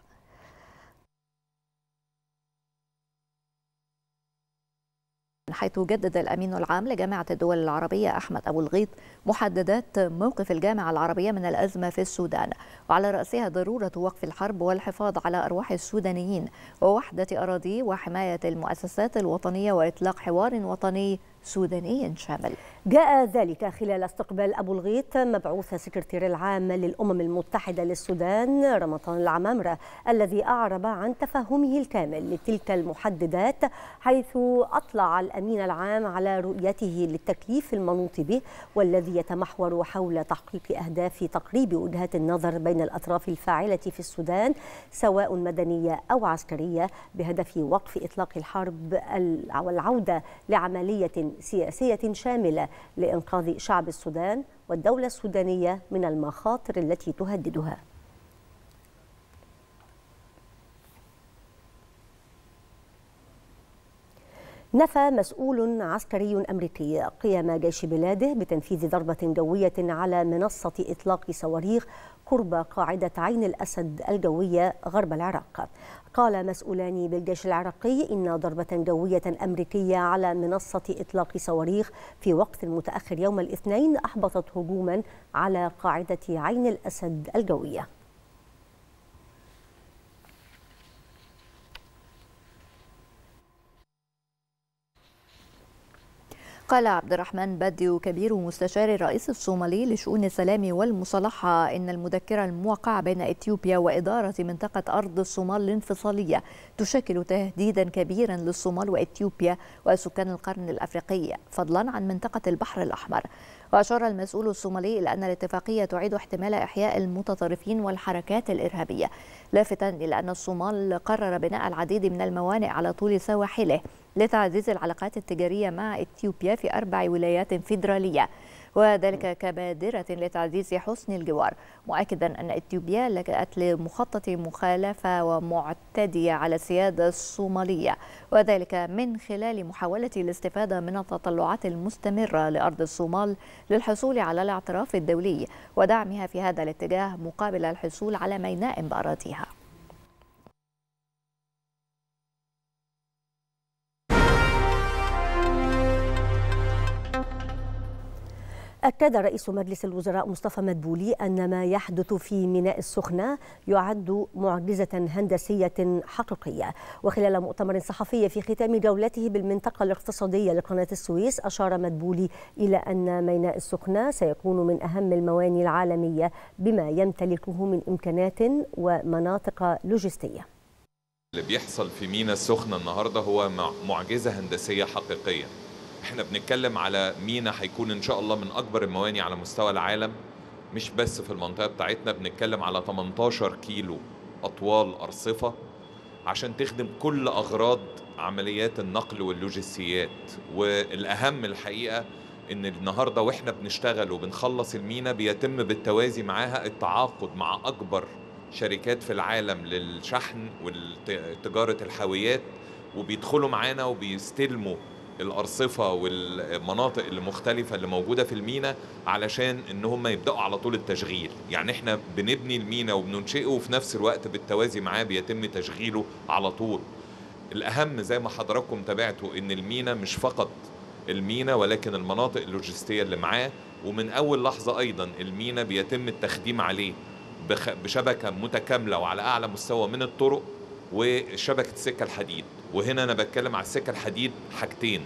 حيث جدد الأمين العام لجامعة الدول العربية أحمد أبو الغيط محددات موقف الجامعة العربية من الأزمة في السودان وعلى رأسها ضرورة وقف الحرب والحفاظ على أرواح السودانيين ووحدة أراضيه وحماية المؤسسات الوطنية وإطلاق حوار وطني سوداني شامل جاء ذلك خلال استقبال أبو الغيط مبعوث سكرتير العام للأمم المتحدة للسودان رمضان العمامرة الذي أعرب عن تفهمه الكامل لتلك المحددات حيث أطلع الأمين العام على رؤيته للتكليف المنوط به والذي يتمحور حول تحقيق أهداف تقريب وجهات النظر بين الأطراف الفاعلة في السودان سواء مدنية أو عسكرية بهدف وقف إطلاق الحرب والعودة لعملية سياسية شاملة لإنقاذ شعب السودان والدولة السودانية من المخاطر التي تهددها نفى مسؤول عسكري أمريكي قيام جيش بلاده بتنفيذ ضربة جوية على منصة إطلاق صواريخ قرب قاعدة عين الأسد الجوية غرب العراق قال مسؤولان بالجيش العراقي إن ضربة جوية أمريكية على منصة إطلاق صواريخ في وقت متأخر يوم الاثنين أحبطت هجوما على قاعدة عين الأسد الجوية قال عبد الرحمن بديو كبير مستشار الرئيس الصومالي لشؤون السلام والمصالحة إن المذكرة الموقعة بين إثيوبيا وإدارة منطقة أرض الصومال الانفصالية تشكل تهديدا كبيرا للصومال وإثيوبيا وسكان القرن الأفريقي فضلا عن منطقة البحر الأحمر وأشار المسؤول الصومالي إلى أن الاتفاقية تعيد احتمال إحياء المتطرفين والحركات الإرهابية لافتا إلى أن الصومال قرر بناء العديد من الموانئ على طول سواحله لتعزيز العلاقات التجارية مع إثيوبيا في أربع ولايات فيدرالية وذلك كبادرة لتعزيز حسن الجوار مؤكدا أن إثيوبيا لجأت لمخطط مخالفة ومعتدية على السيادة الصومالية وذلك من خلال محاولة الاستفادة من التطلعات المستمرة لأرض الصومال للحصول على الاعتراف الدولي ودعمها في هذا الاتجاه مقابل الحصول على ميناء بأراضيها أكد رئيس مجلس الوزراء مصطفى مدبولي أن ما يحدث في ميناء السخنة يعد معجزة هندسية حقيقية وخلال مؤتمر صحفي في ختام جولته بالمنطقة الاقتصادية لقناة السويس أشار مدبولي إلى أن ميناء السخنة سيكون من أهم المواني العالمية بما يمتلكه من إمكانات ومناطق لوجستية اللي بيحصل في ميناء السخنة النهاردة هو معجزة هندسية حقيقية احنا بنتكلم على مينا هيكون ان شاء الله من اكبر المواني على مستوى العالم مش بس في المنطقه بتاعتنا بنتكلم على 18 كيلو اطوال ارصفه عشان تخدم كل اغراض عمليات النقل واللوجستيات والاهم الحقيقه ان النهارده واحنا بنشتغل وبنخلص المينا بيتم بالتوازي معاها التعاقد مع اكبر شركات في العالم للشحن وتجاره الحاويات وبيدخلوا معانا وبيستلموا الارصفه والمناطق المختلفه اللي موجوده في المينا علشان ان هم يبداوا على طول التشغيل يعني احنا بنبني المينا وبننشئه وفي نفس الوقت بالتوازي معاه بيتم تشغيله على طول الاهم زي ما حضراتكم تابعتوا ان المينا مش فقط المينا ولكن المناطق اللوجستيه اللي معاه ومن اول لحظه ايضا المينا بيتم التخديم عليه بشبكه متكامله وعلى اعلى مستوى من الطرق وشبكه سكه الحديد وهنا انا بتكلم على سكة الحديد حاجتين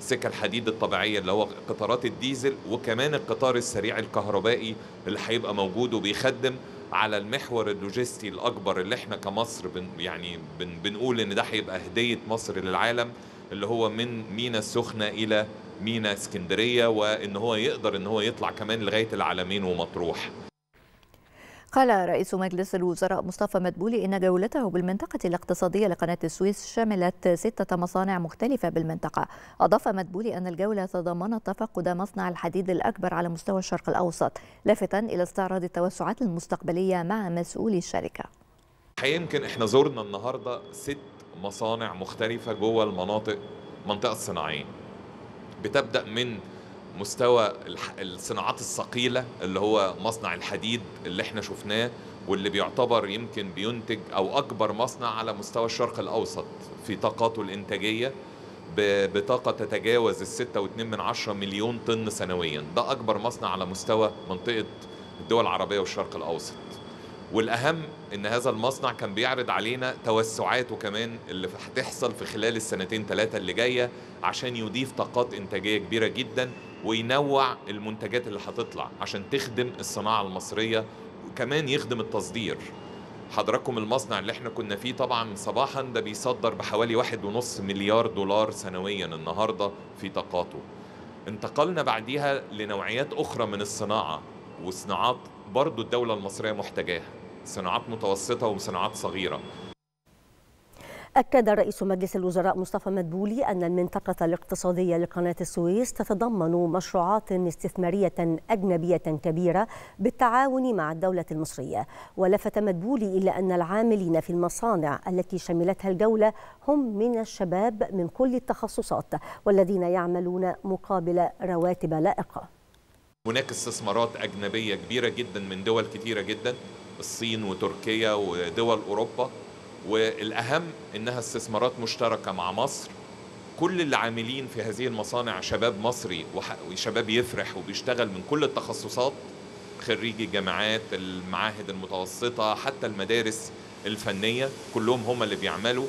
سكة الحديد الطبيعية اللي هو قطارات الديزل وكمان القطار السريع الكهربائي اللي هيبقى موجود وبيخدم على المحور اللوجستي الأكبر اللي احنا كمصر بن يعني بن بنقول إن ده هيبقى هدية مصر للعالم اللي هو من مينا السخنة إلى مينا اسكندرية وإن هو يقدر إن هو يطلع كمان لغاية العالمين ومطروح قال رئيس مجلس الوزراء مصطفى مدبولي إن جولته بالمنطقة الاقتصادية لقناة السويس شملت ستة مصانع مختلفة بالمنطقة أضاف مدبولي أن الجولة تضمنت تفقد مصنع الحديد الأكبر على مستوى الشرق الأوسط لافتا إلى استعراض التوسعات المستقبلية مع مسؤولي الشركة يمكن احنا زرنا النهاردة ست مصانع مختلفة جوه المناطق منطقة الصناعية بتبدأ من مستوى الصناعات الثقيله اللي هو مصنع الحديد اللي احنا شفناه واللي بيعتبر يمكن بينتج او اكبر مصنع على مستوى الشرق الاوسط في طاقاته الانتاجيه بطاقه تتجاوز ال 6.2 من عشرة مليون طن سنويا ده اكبر مصنع على مستوى منطقه الدول العربيه والشرق الاوسط والاهم ان هذا المصنع كان بيعرض علينا توسعاته كمان اللي هتحصل في خلال السنتين ثلاثه اللي جايه عشان يضيف طاقات انتاجيه كبيره جدا وينوع المنتجات اللي هتطلع عشان تخدم الصناعه المصريه وكمان يخدم التصدير حضراتكم المصنع اللي احنا كنا فيه طبعا صباحا ده بيصدر بحوالي واحد ونص مليار دولار سنويا النهارده في طاقاته انتقلنا بعديها لنوعيات اخرى من الصناعه وصناعات برضو الدوله المصريه محتاجاها صناعات متوسطه وصناعات صغيره أكد رئيس مجلس الوزراء مصطفى مدبولي أن المنطقة الاقتصادية لقناة السويس تتضمن مشروعات استثمارية أجنبية كبيرة بالتعاون مع الدولة المصرية ولفت مدبولي إلى أن العاملين في المصانع التي شملتها الجولة هم من الشباب من كل التخصصات والذين يعملون مقابل رواتب لائقة هناك استثمارات أجنبية كبيرة جدا من دول كثيرة جدا الصين وتركيا ودول أوروبا والاهم انها استثمارات مشتركه مع مصر كل اللي عاملين في هذه المصانع شباب مصري وشباب يفرح وبيشتغل من كل التخصصات خريجي الجامعات المعاهد المتوسطه حتى المدارس الفنيه كلهم هم اللي بيعملوا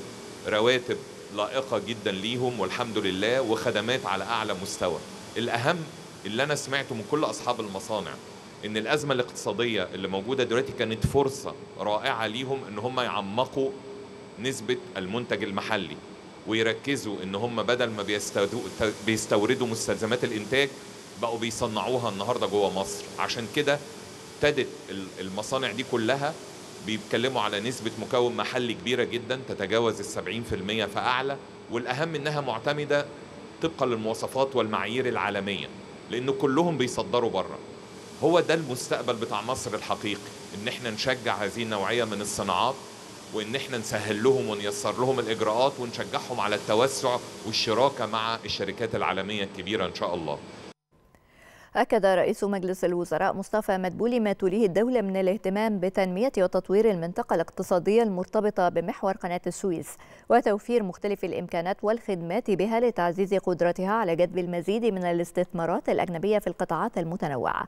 رواتب لائقه جدا ليهم والحمد لله وخدمات على اعلى مستوى الاهم اللي انا سمعته من كل اصحاب المصانع ان الازمه الاقتصاديه اللي موجوده دلوقتي كانت فرصه رائعه ليهم ان هم يعمقوا نسبة المنتج المحلي ويركزوا ان هم بدل ما بيستوردوا مستلزمات الانتاج بقوا بيصنعوها النهارده جوه مصر عشان كده ابتدت المصانع دي كلها بيتكلموا على نسبة مكون محلي كبيرة جدا تتجاوز السبعين في المية فأعلى والأهم إنها معتمدة طبقا للمواصفات والمعايير العالمية لأن كلهم بيصدروا بره هو ده المستقبل بتاع مصر الحقيقي إن إحنا نشجع هذه النوعية من الصناعات وان احنا نسهل لهم ونيسر لهم الاجراءات ونشجعهم على التوسع والشراكه مع الشركات العالميه الكبيره ان شاء الله أكد رئيس مجلس الوزراء مصطفى مدبولي ما توليه الدولة من الاهتمام بتنمية وتطوير المنطقة الاقتصادية المرتبطة بمحور قناة السويس وتوفير مختلف الإمكانات والخدمات بها لتعزيز قدرتها على جذب المزيد من الاستثمارات الأجنبية في القطاعات المتنوعة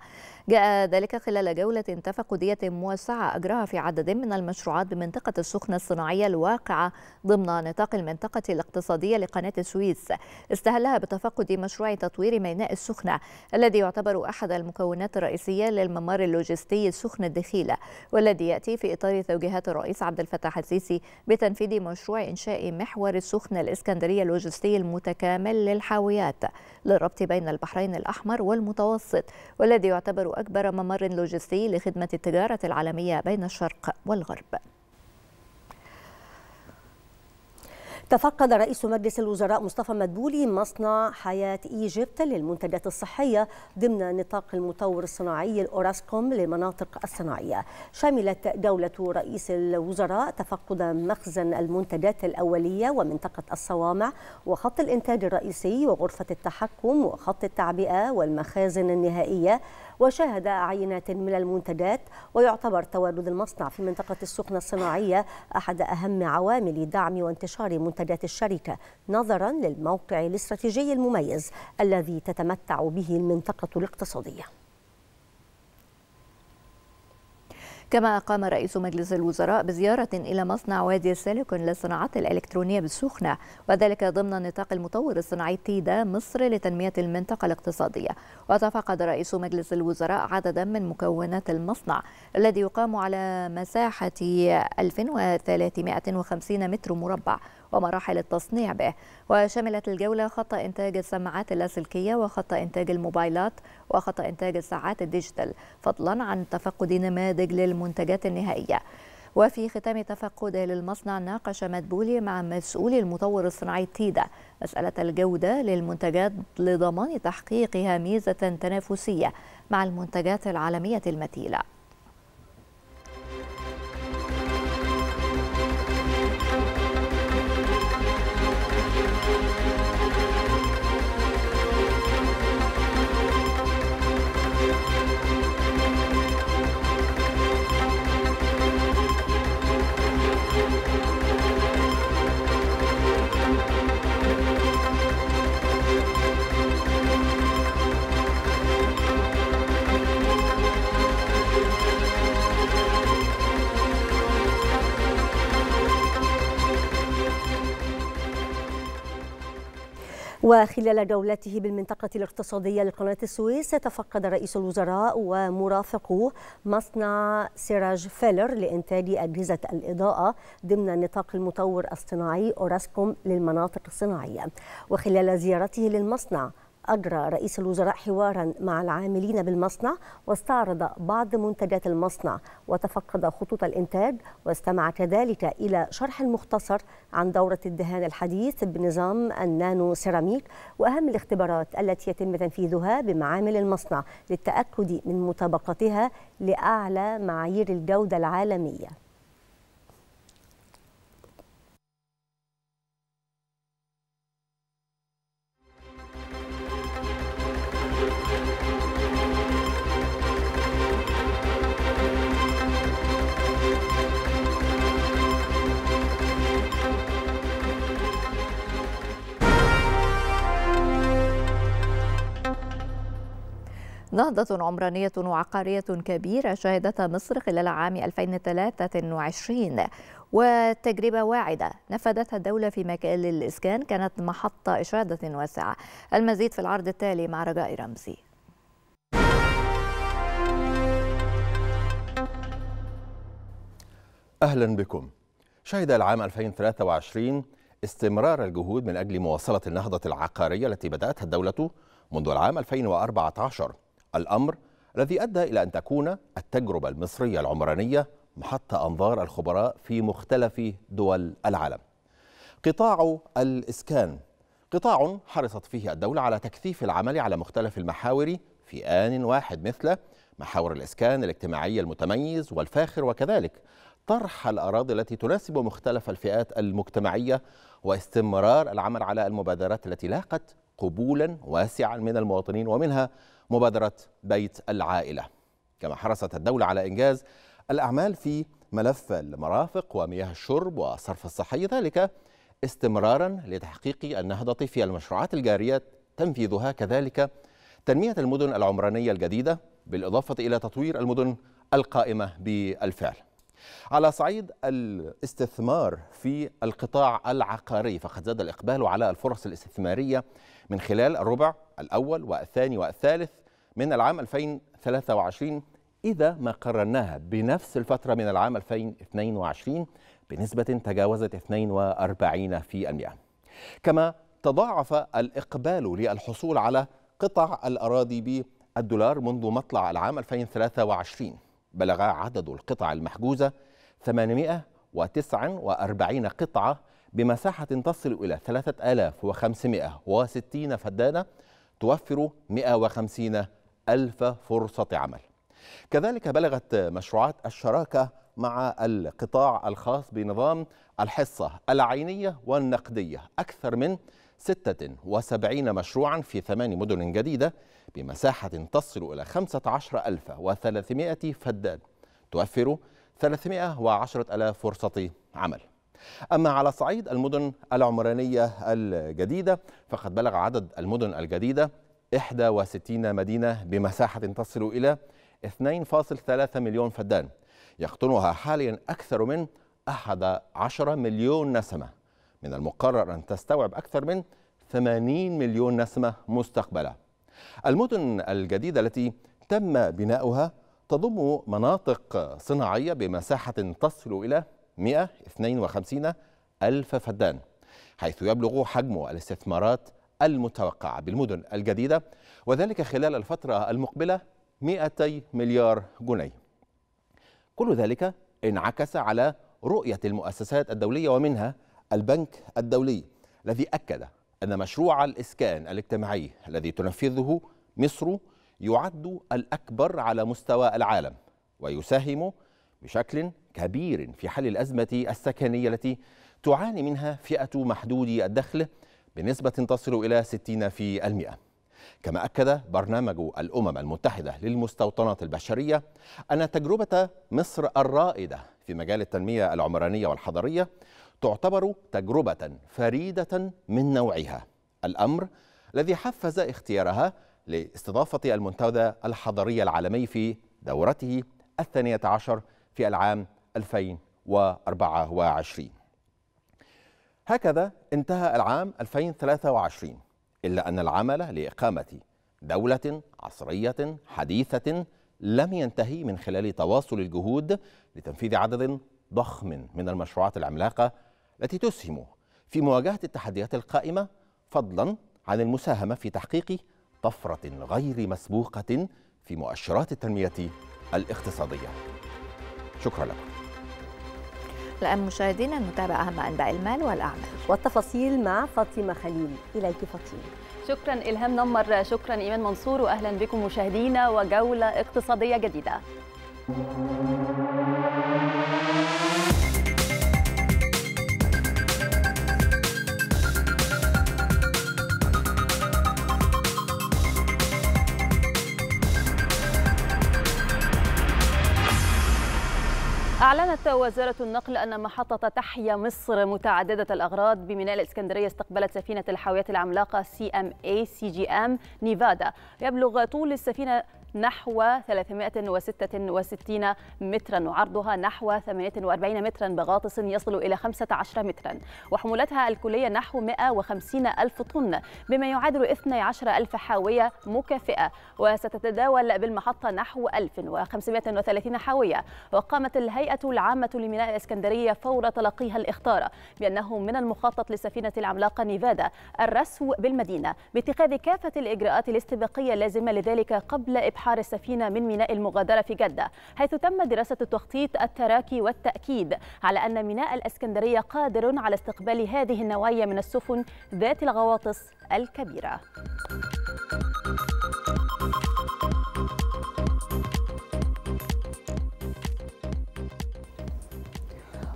جاء ذلك خلال جولة تفقدية موسعة أجرها في عدد من المشروعات بمنطقة السخنة الصناعية الواقعة ضمن نطاق المنطقة الاقتصادية لقناة السويس استهلها بتفقد مشروع تطوير ميناء السخنة الذي يعتبر يعتبر أحد المكونات الرئيسية للممر اللوجستي السخن الدخيلة والذي يأتي في إطار توجيهات الرئيس عبد الفتاح السيسي بتنفيذ مشروع إنشاء محور السخن الإسكندرية اللوجستي المتكامل للحاويات للربط بين البحرين الأحمر والمتوسط والذي يعتبر أكبر ممر لوجستي لخدمة التجارة العالمية بين الشرق والغرب تفقد رئيس مجلس الوزراء مصطفى مدبولي مصنع حياة إيجيبت للمنتجات الصحية ضمن نطاق المطور الصناعي الأوراسكوم للمناطق الصناعية شملت دولة رئيس الوزراء تفقد مخزن المنتجات الأولية ومنطقة الصوامع وخط الإنتاج الرئيسي وغرفة التحكم وخط التعبئة والمخازن النهائية وشهد عينات من المنتجات ويعتبر تواجد المصنع في منطقة السخنة الصناعية أحد أهم عوامل دعم وانتشار منتجات الشركة نظرا للموقع الاستراتيجي المميز الذي تتمتع به المنطقة الاقتصادية كما قام رئيس مجلس الوزراء بزيارة إلى مصنع وادي السيليكون للصناعات الإلكترونية بالسخنة وذلك ضمن نطاق المطور الصناعي تيدا مصر لتنمية المنطقة الاقتصادية وتفقد رئيس مجلس الوزراء عددا من مكونات المصنع الذي يقام على مساحة 1350 متر مربع ومراحل التصنيع به وشملت الجولة خط إنتاج السماعات اللاسلكية وخط إنتاج الموبايلات وخط إنتاج الساعات الديجيتال فضلا عن تفقد نماذج للمنتجات النهائية وفي ختام تفقده للمصنع ناقش مدبولي مع مسؤول المطور الصناعي تيدا مسألة الجودة للمنتجات لضمان تحقيقها ميزة تنافسية مع المنتجات العالمية المثيلة وخلال جولته بالمنطقة الاقتصادية لقناة السويس تفقد رئيس الوزراء ومرافقوه مصنع سيراج فيلر لإنتاج أجهزة الإضاءة ضمن نطاق المطور الصناعي أوراسكوم للمناطق الصناعية وخلال زيارته للمصنع أجرى رئيس الوزراء حوارا مع العاملين بالمصنع واستعرض بعض منتجات المصنع وتفقد خطوط الإنتاج واستمع كذلك إلى شرح مختصر عن دورة الدهان الحديث بنظام النانو سيراميك وأهم الاختبارات التي يتم تنفيذها بمعامل المصنع للتأكد من مطابقتها لأعلى معايير الجودة العالمية نهضة عمرانية وعقارية كبيرة شهدتها مصر خلال عام 2023 وتجربة واعدة نفذتها الدولة في مجال الإسكان كانت محطة إشادة واسعة المزيد في العرض التالي مع رجاء رمزي أهلا بكم شهد العام 2023 استمرار الجهود من أجل مواصلة النهضة العقارية التي بدأتها الدولة منذ العام 2014 الأمر الذي أدى إلى أن تكون التجربة المصرية العمرانية محط أنظار الخبراء في مختلف دول العالم قطاع الإسكان قطاع حرصت فيه الدولة على تكثيف العمل على مختلف المحاور في آن واحد مثل محاور الإسكان الاجتماعي المتميز والفاخر وكذلك طرح الأراضي التي تناسب مختلف الفئات المجتمعية واستمرار العمل على المبادرات التي لاقت قبولا واسعا من المواطنين ومنها مبادرة بيت العائلة كما حرصت الدولة على إنجاز الأعمال في ملف المرافق ومياه الشرب والصرف الصحي ذلك استمرارا لتحقيق النهضة في المشروعات الجارية تنفيذها كذلك تنمية المدن العمرانية الجديدة بالإضافة إلى تطوير المدن القائمة بالفعل على صعيد الاستثمار في القطاع العقاري فقد زاد الإقبال على الفرص الاستثمارية من خلال الربع الأول والثاني والثالث من العام 2023 إذا ما قررناها بنفس الفترة من العام 2022 بنسبة تجاوزت 42% كما تضاعف الإقبال للحصول على قطع الأراضي بالدولار منذ مطلع العام 2023 بلغ عدد القطع المحجوزة 849 قطعة بمساحة تصل إلى 3560 فدانة توفر 150 ألف فرصة عمل كذلك بلغت مشروعات الشراكة مع القطاع الخاص بنظام الحصة العينية والنقدية أكثر من 76 مشروعا في ثمان مدن جديدة بمساحة تصل إلى 15300 فدان توفر 310000 فرصة عمل أما على صعيد المدن العمرانية الجديدة فقد بلغ عدد المدن الجديدة 61 مدينة بمساحة تصل إلى 2.3 مليون فدان يقطنها حاليا أكثر من 11 مليون نسمة من المقرر أن تستوعب أكثر من 80 مليون نسمة مستقبلاً المدن الجديدة التي تم بناؤها تضم مناطق صناعية بمساحة تصل إلى 152 ألف فدان حيث يبلغ حجم الاستثمارات المتوقعة بالمدن الجديدة وذلك خلال الفترة المقبلة 200 مليار جنيه كل ذلك انعكس على رؤية المؤسسات الدولية ومنها البنك الدولي الذي أكد أن مشروع الإسكان الاجتماعي الذي تنفذه مصر يعد الأكبر على مستوى العالم ويساهم بشكل كبير في حل الأزمة السكنية التي تعاني منها فئة محدودي الدخل بنسبة تصل إلى 60 في المئة كما أكد برنامج الأمم المتحدة للمستوطنات البشرية أن تجربة مصر الرائدة في مجال التنمية العمرانية والحضرية تعتبر تجربة فريدة من نوعها الأمر الذي حفز اختيارها لاستضافة المنتدى الحضري العالمي في دورته الثانية عشر في العام 2024 هكذا انتهى العام 2023 إلا أن العمل لإقامة دولة عصرية حديثة لم ينتهي من خلال تواصل الجهود لتنفيذ عدد ضخم من المشروعات العملاقة التي تسهم في مواجهة التحديات القائمة فضلا عن المساهمة في تحقيق طفرة غير مسبوقة في مؤشرات التنمية الاقتصادية شكرا لكم الآن مشاهدينا نتابع أهم أنباء المال والأعمال والتفاصيل مع فاطمة خليل إليك فاطمة شكرا إلهام نمر شكرا إيمان منصور وأهلا بكم مشاهدينا وجولة اقتصادية جديدة أعلنت وزارة النقل أن محطة تحيا مصر متعددة الأغراض بميناء الإسكندرية استقبلت سفينة الحاويات العملاقة سي ام اي سي جي ام نيفادا يبلغ طول السفينة نحو 366 مترا وعرضها نحو 48 مترا بغاطس يصل إلى 15 مترا وحمولتها الكلية نحو 150 ألف طن بما يعادل 12 ألف حاوية مكافئة وستتداول بالمحطة نحو 1530 حاوية وقامت الهيئة العامة لميناء الإسكندرية فور تلقيها الإخطار بأنه من المخطط لسفينة العملاقة نيفادا الرسو بالمدينة باتخاذ كافة الإجراءات الاستباقية اللازمة لذلك قبل إبحاث إبحار السفينة من ميناء المغادرة في جدة حيث تم دراسة التخطيط التراكي والتأكيد على أن ميناء الإسكندرية قادر على استقبال هذه النوايا من السفن ذات الغواطس الكبيرة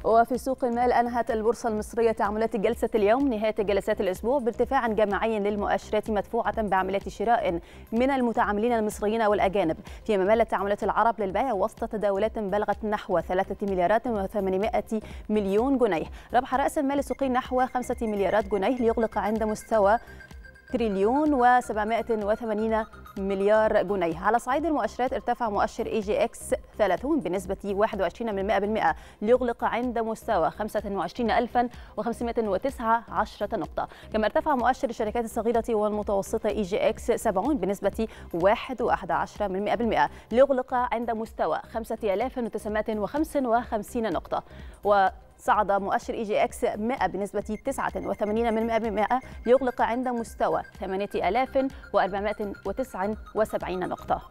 وفي سوق المال أنهت البورصة المصرية تعاملات جلسة اليوم نهاية جلسات الأسبوع بارتفاع جماعي للمؤشرات مدفوعة بعمليات شراء من المتعاملين المصريين والأجانب فيما مالت تعاملات العرب للبيع وسط تداولات بلغت نحو 3 مليارات و800 مليون جنيه ربح رأس المال السوقي نحو 5 مليارات جنيه ليغلق عند مستوى تريليون و780 مليار جنيه على صعيد المؤشرات ارتفع مؤشر اي جي اكس 30 بنسبة 21% ليغلق عند مستوى 25519 نقطة كما ارتفع مؤشر الشركات الصغيرة والمتوسطة اي جي اكس 70 بنسبة 1.1% ليغلق عند مستوى 5955 نقطة و صعد مؤشر اي جي اكس 100 بنسبة 89 من 100 ليغلق عند مستوى 8479 نقطة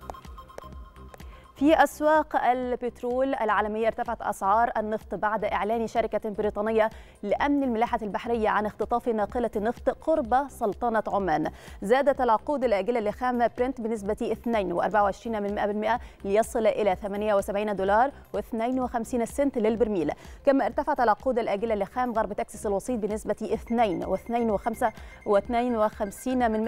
في أسواق البترول العالمية ارتفعت أسعار النفط بعد إعلان شركة بريطانية لأمن الملاحة البحرية عن اختطاف ناقلة النفط قرب سلطنة عمان زادت العقود الآجلة لخام برنت بنسبة 2.24% من ليصل إلى 78 دولار و52 سنت للبرميل كما ارتفعت العقود الآجلة لخام غرب تكساس الوسيط بنسبة 2.52 من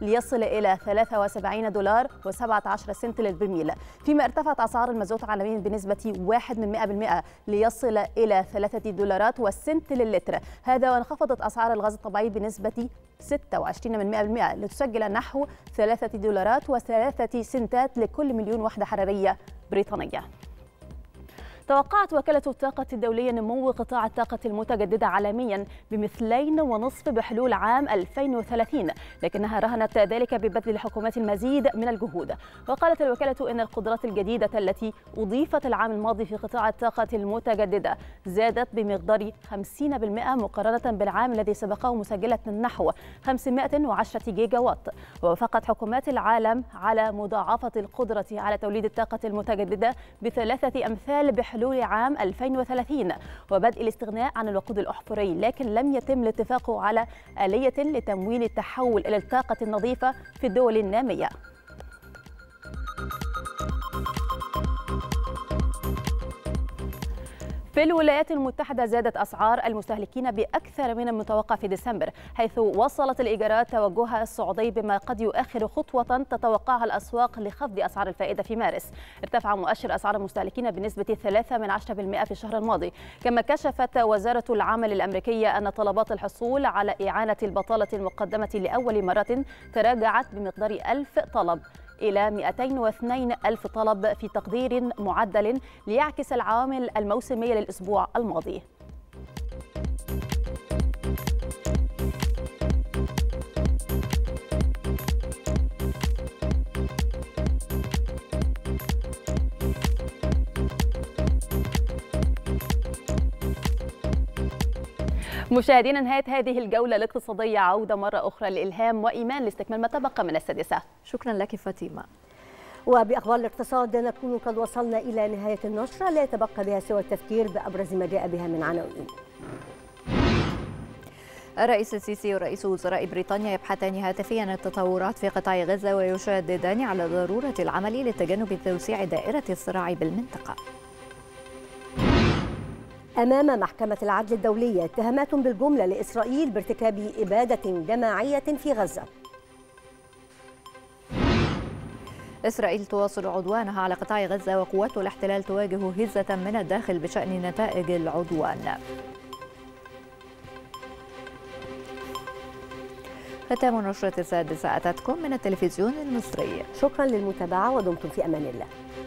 ليصل إلى 73 دولار و17 سنت للبرميل في فيما ارتفعت اسعار المازوت عالميا بنسبه 1 من 100% ليصل الى 3 دولارات والسنت للتر هذا وانخفضت اسعار الغاز الطبيعي بنسبه 26 من 100% لتسجل نحو 3 دولارات و3 سنتات لكل مليون وحده حراريه بريطانيه توقعت وكالة الطاقة الدولية نمو قطاع الطاقة المتجددة عالميا بمثلين ونصف بحلول عام 2030 لكنها رهنت ذلك ببذل الحكومات المزيد من الجهود وقالت الوكالة إن القدرات الجديدة التي أضيفت العام الماضي في قطاع الطاقة المتجددة زادت بمقدار 50% مقارنة بالعام الذي سبقه مسجلة نحو 510 جيجا وات ووافقت حكومات العالم على مضاعفة القدرة على توليد الطاقة المتجددة بثلاثة أمثال بحلول حلول عام 2030 وبدء الاستغناء عن الوقود الأحفوري لكن لم يتم الاتفاق على آلية لتمويل التحول إلى الطاقة النظيفة في الدول النامية في الولايات المتحدة زادت أسعار المستهلكين بأكثر من المتوقع في ديسمبر حيث وصلت الإيجارات توجهها السعودي بما قد يؤخر خطوة تتوقعها الأسواق لخفض أسعار الفائدة في مارس ارتفع مؤشر أسعار المستهلكين بنسبة 3 من 10% في الشهر الماضي كما كشفت وزارة العمل الأمريكية أن طلبات الحصول على إعانة البطالة المقدمة لأول مرة تراجعت بمقدار 1000 طلب إلى 202 ألف طلب في تقدير معدل ليعكس العامل الموسمي للأسبوع الماضي مشاهدينا نهايه هذه الجوله الاقتصاديه عوده مره اخرى لالهام وايمان لاستكمال ما تبقى من السادسه شكرا لك فاطمه وبأخبار الاقتصاد نكون قد وصلنا إلى نهاية النشرة لا يتبقى بها سوى التفكير بأبرز ما جاء بها من عناوين الرئيس السيسي ورئيس وزراء بريطانيا يبحثان هاتفيا التطورات في قطاع غزة ويشددان على ضرورة العمل لتجنب توسيع دائرة الصراع بالمنطقة أمام محكمة العدل الدولية اتهامات بالجملة لإسرائيل بارتكاب إبادة جماعية في غزة إسرائيل تواصل عدوانها على قطاع غزة وقوات الاحتلال تواجه هزة من الداخل بشأن نتائج العدوان ختام نشرة السادسة أتتكم من التلفزيون المصري شكرا للمتابعة ودمتم في أمان الله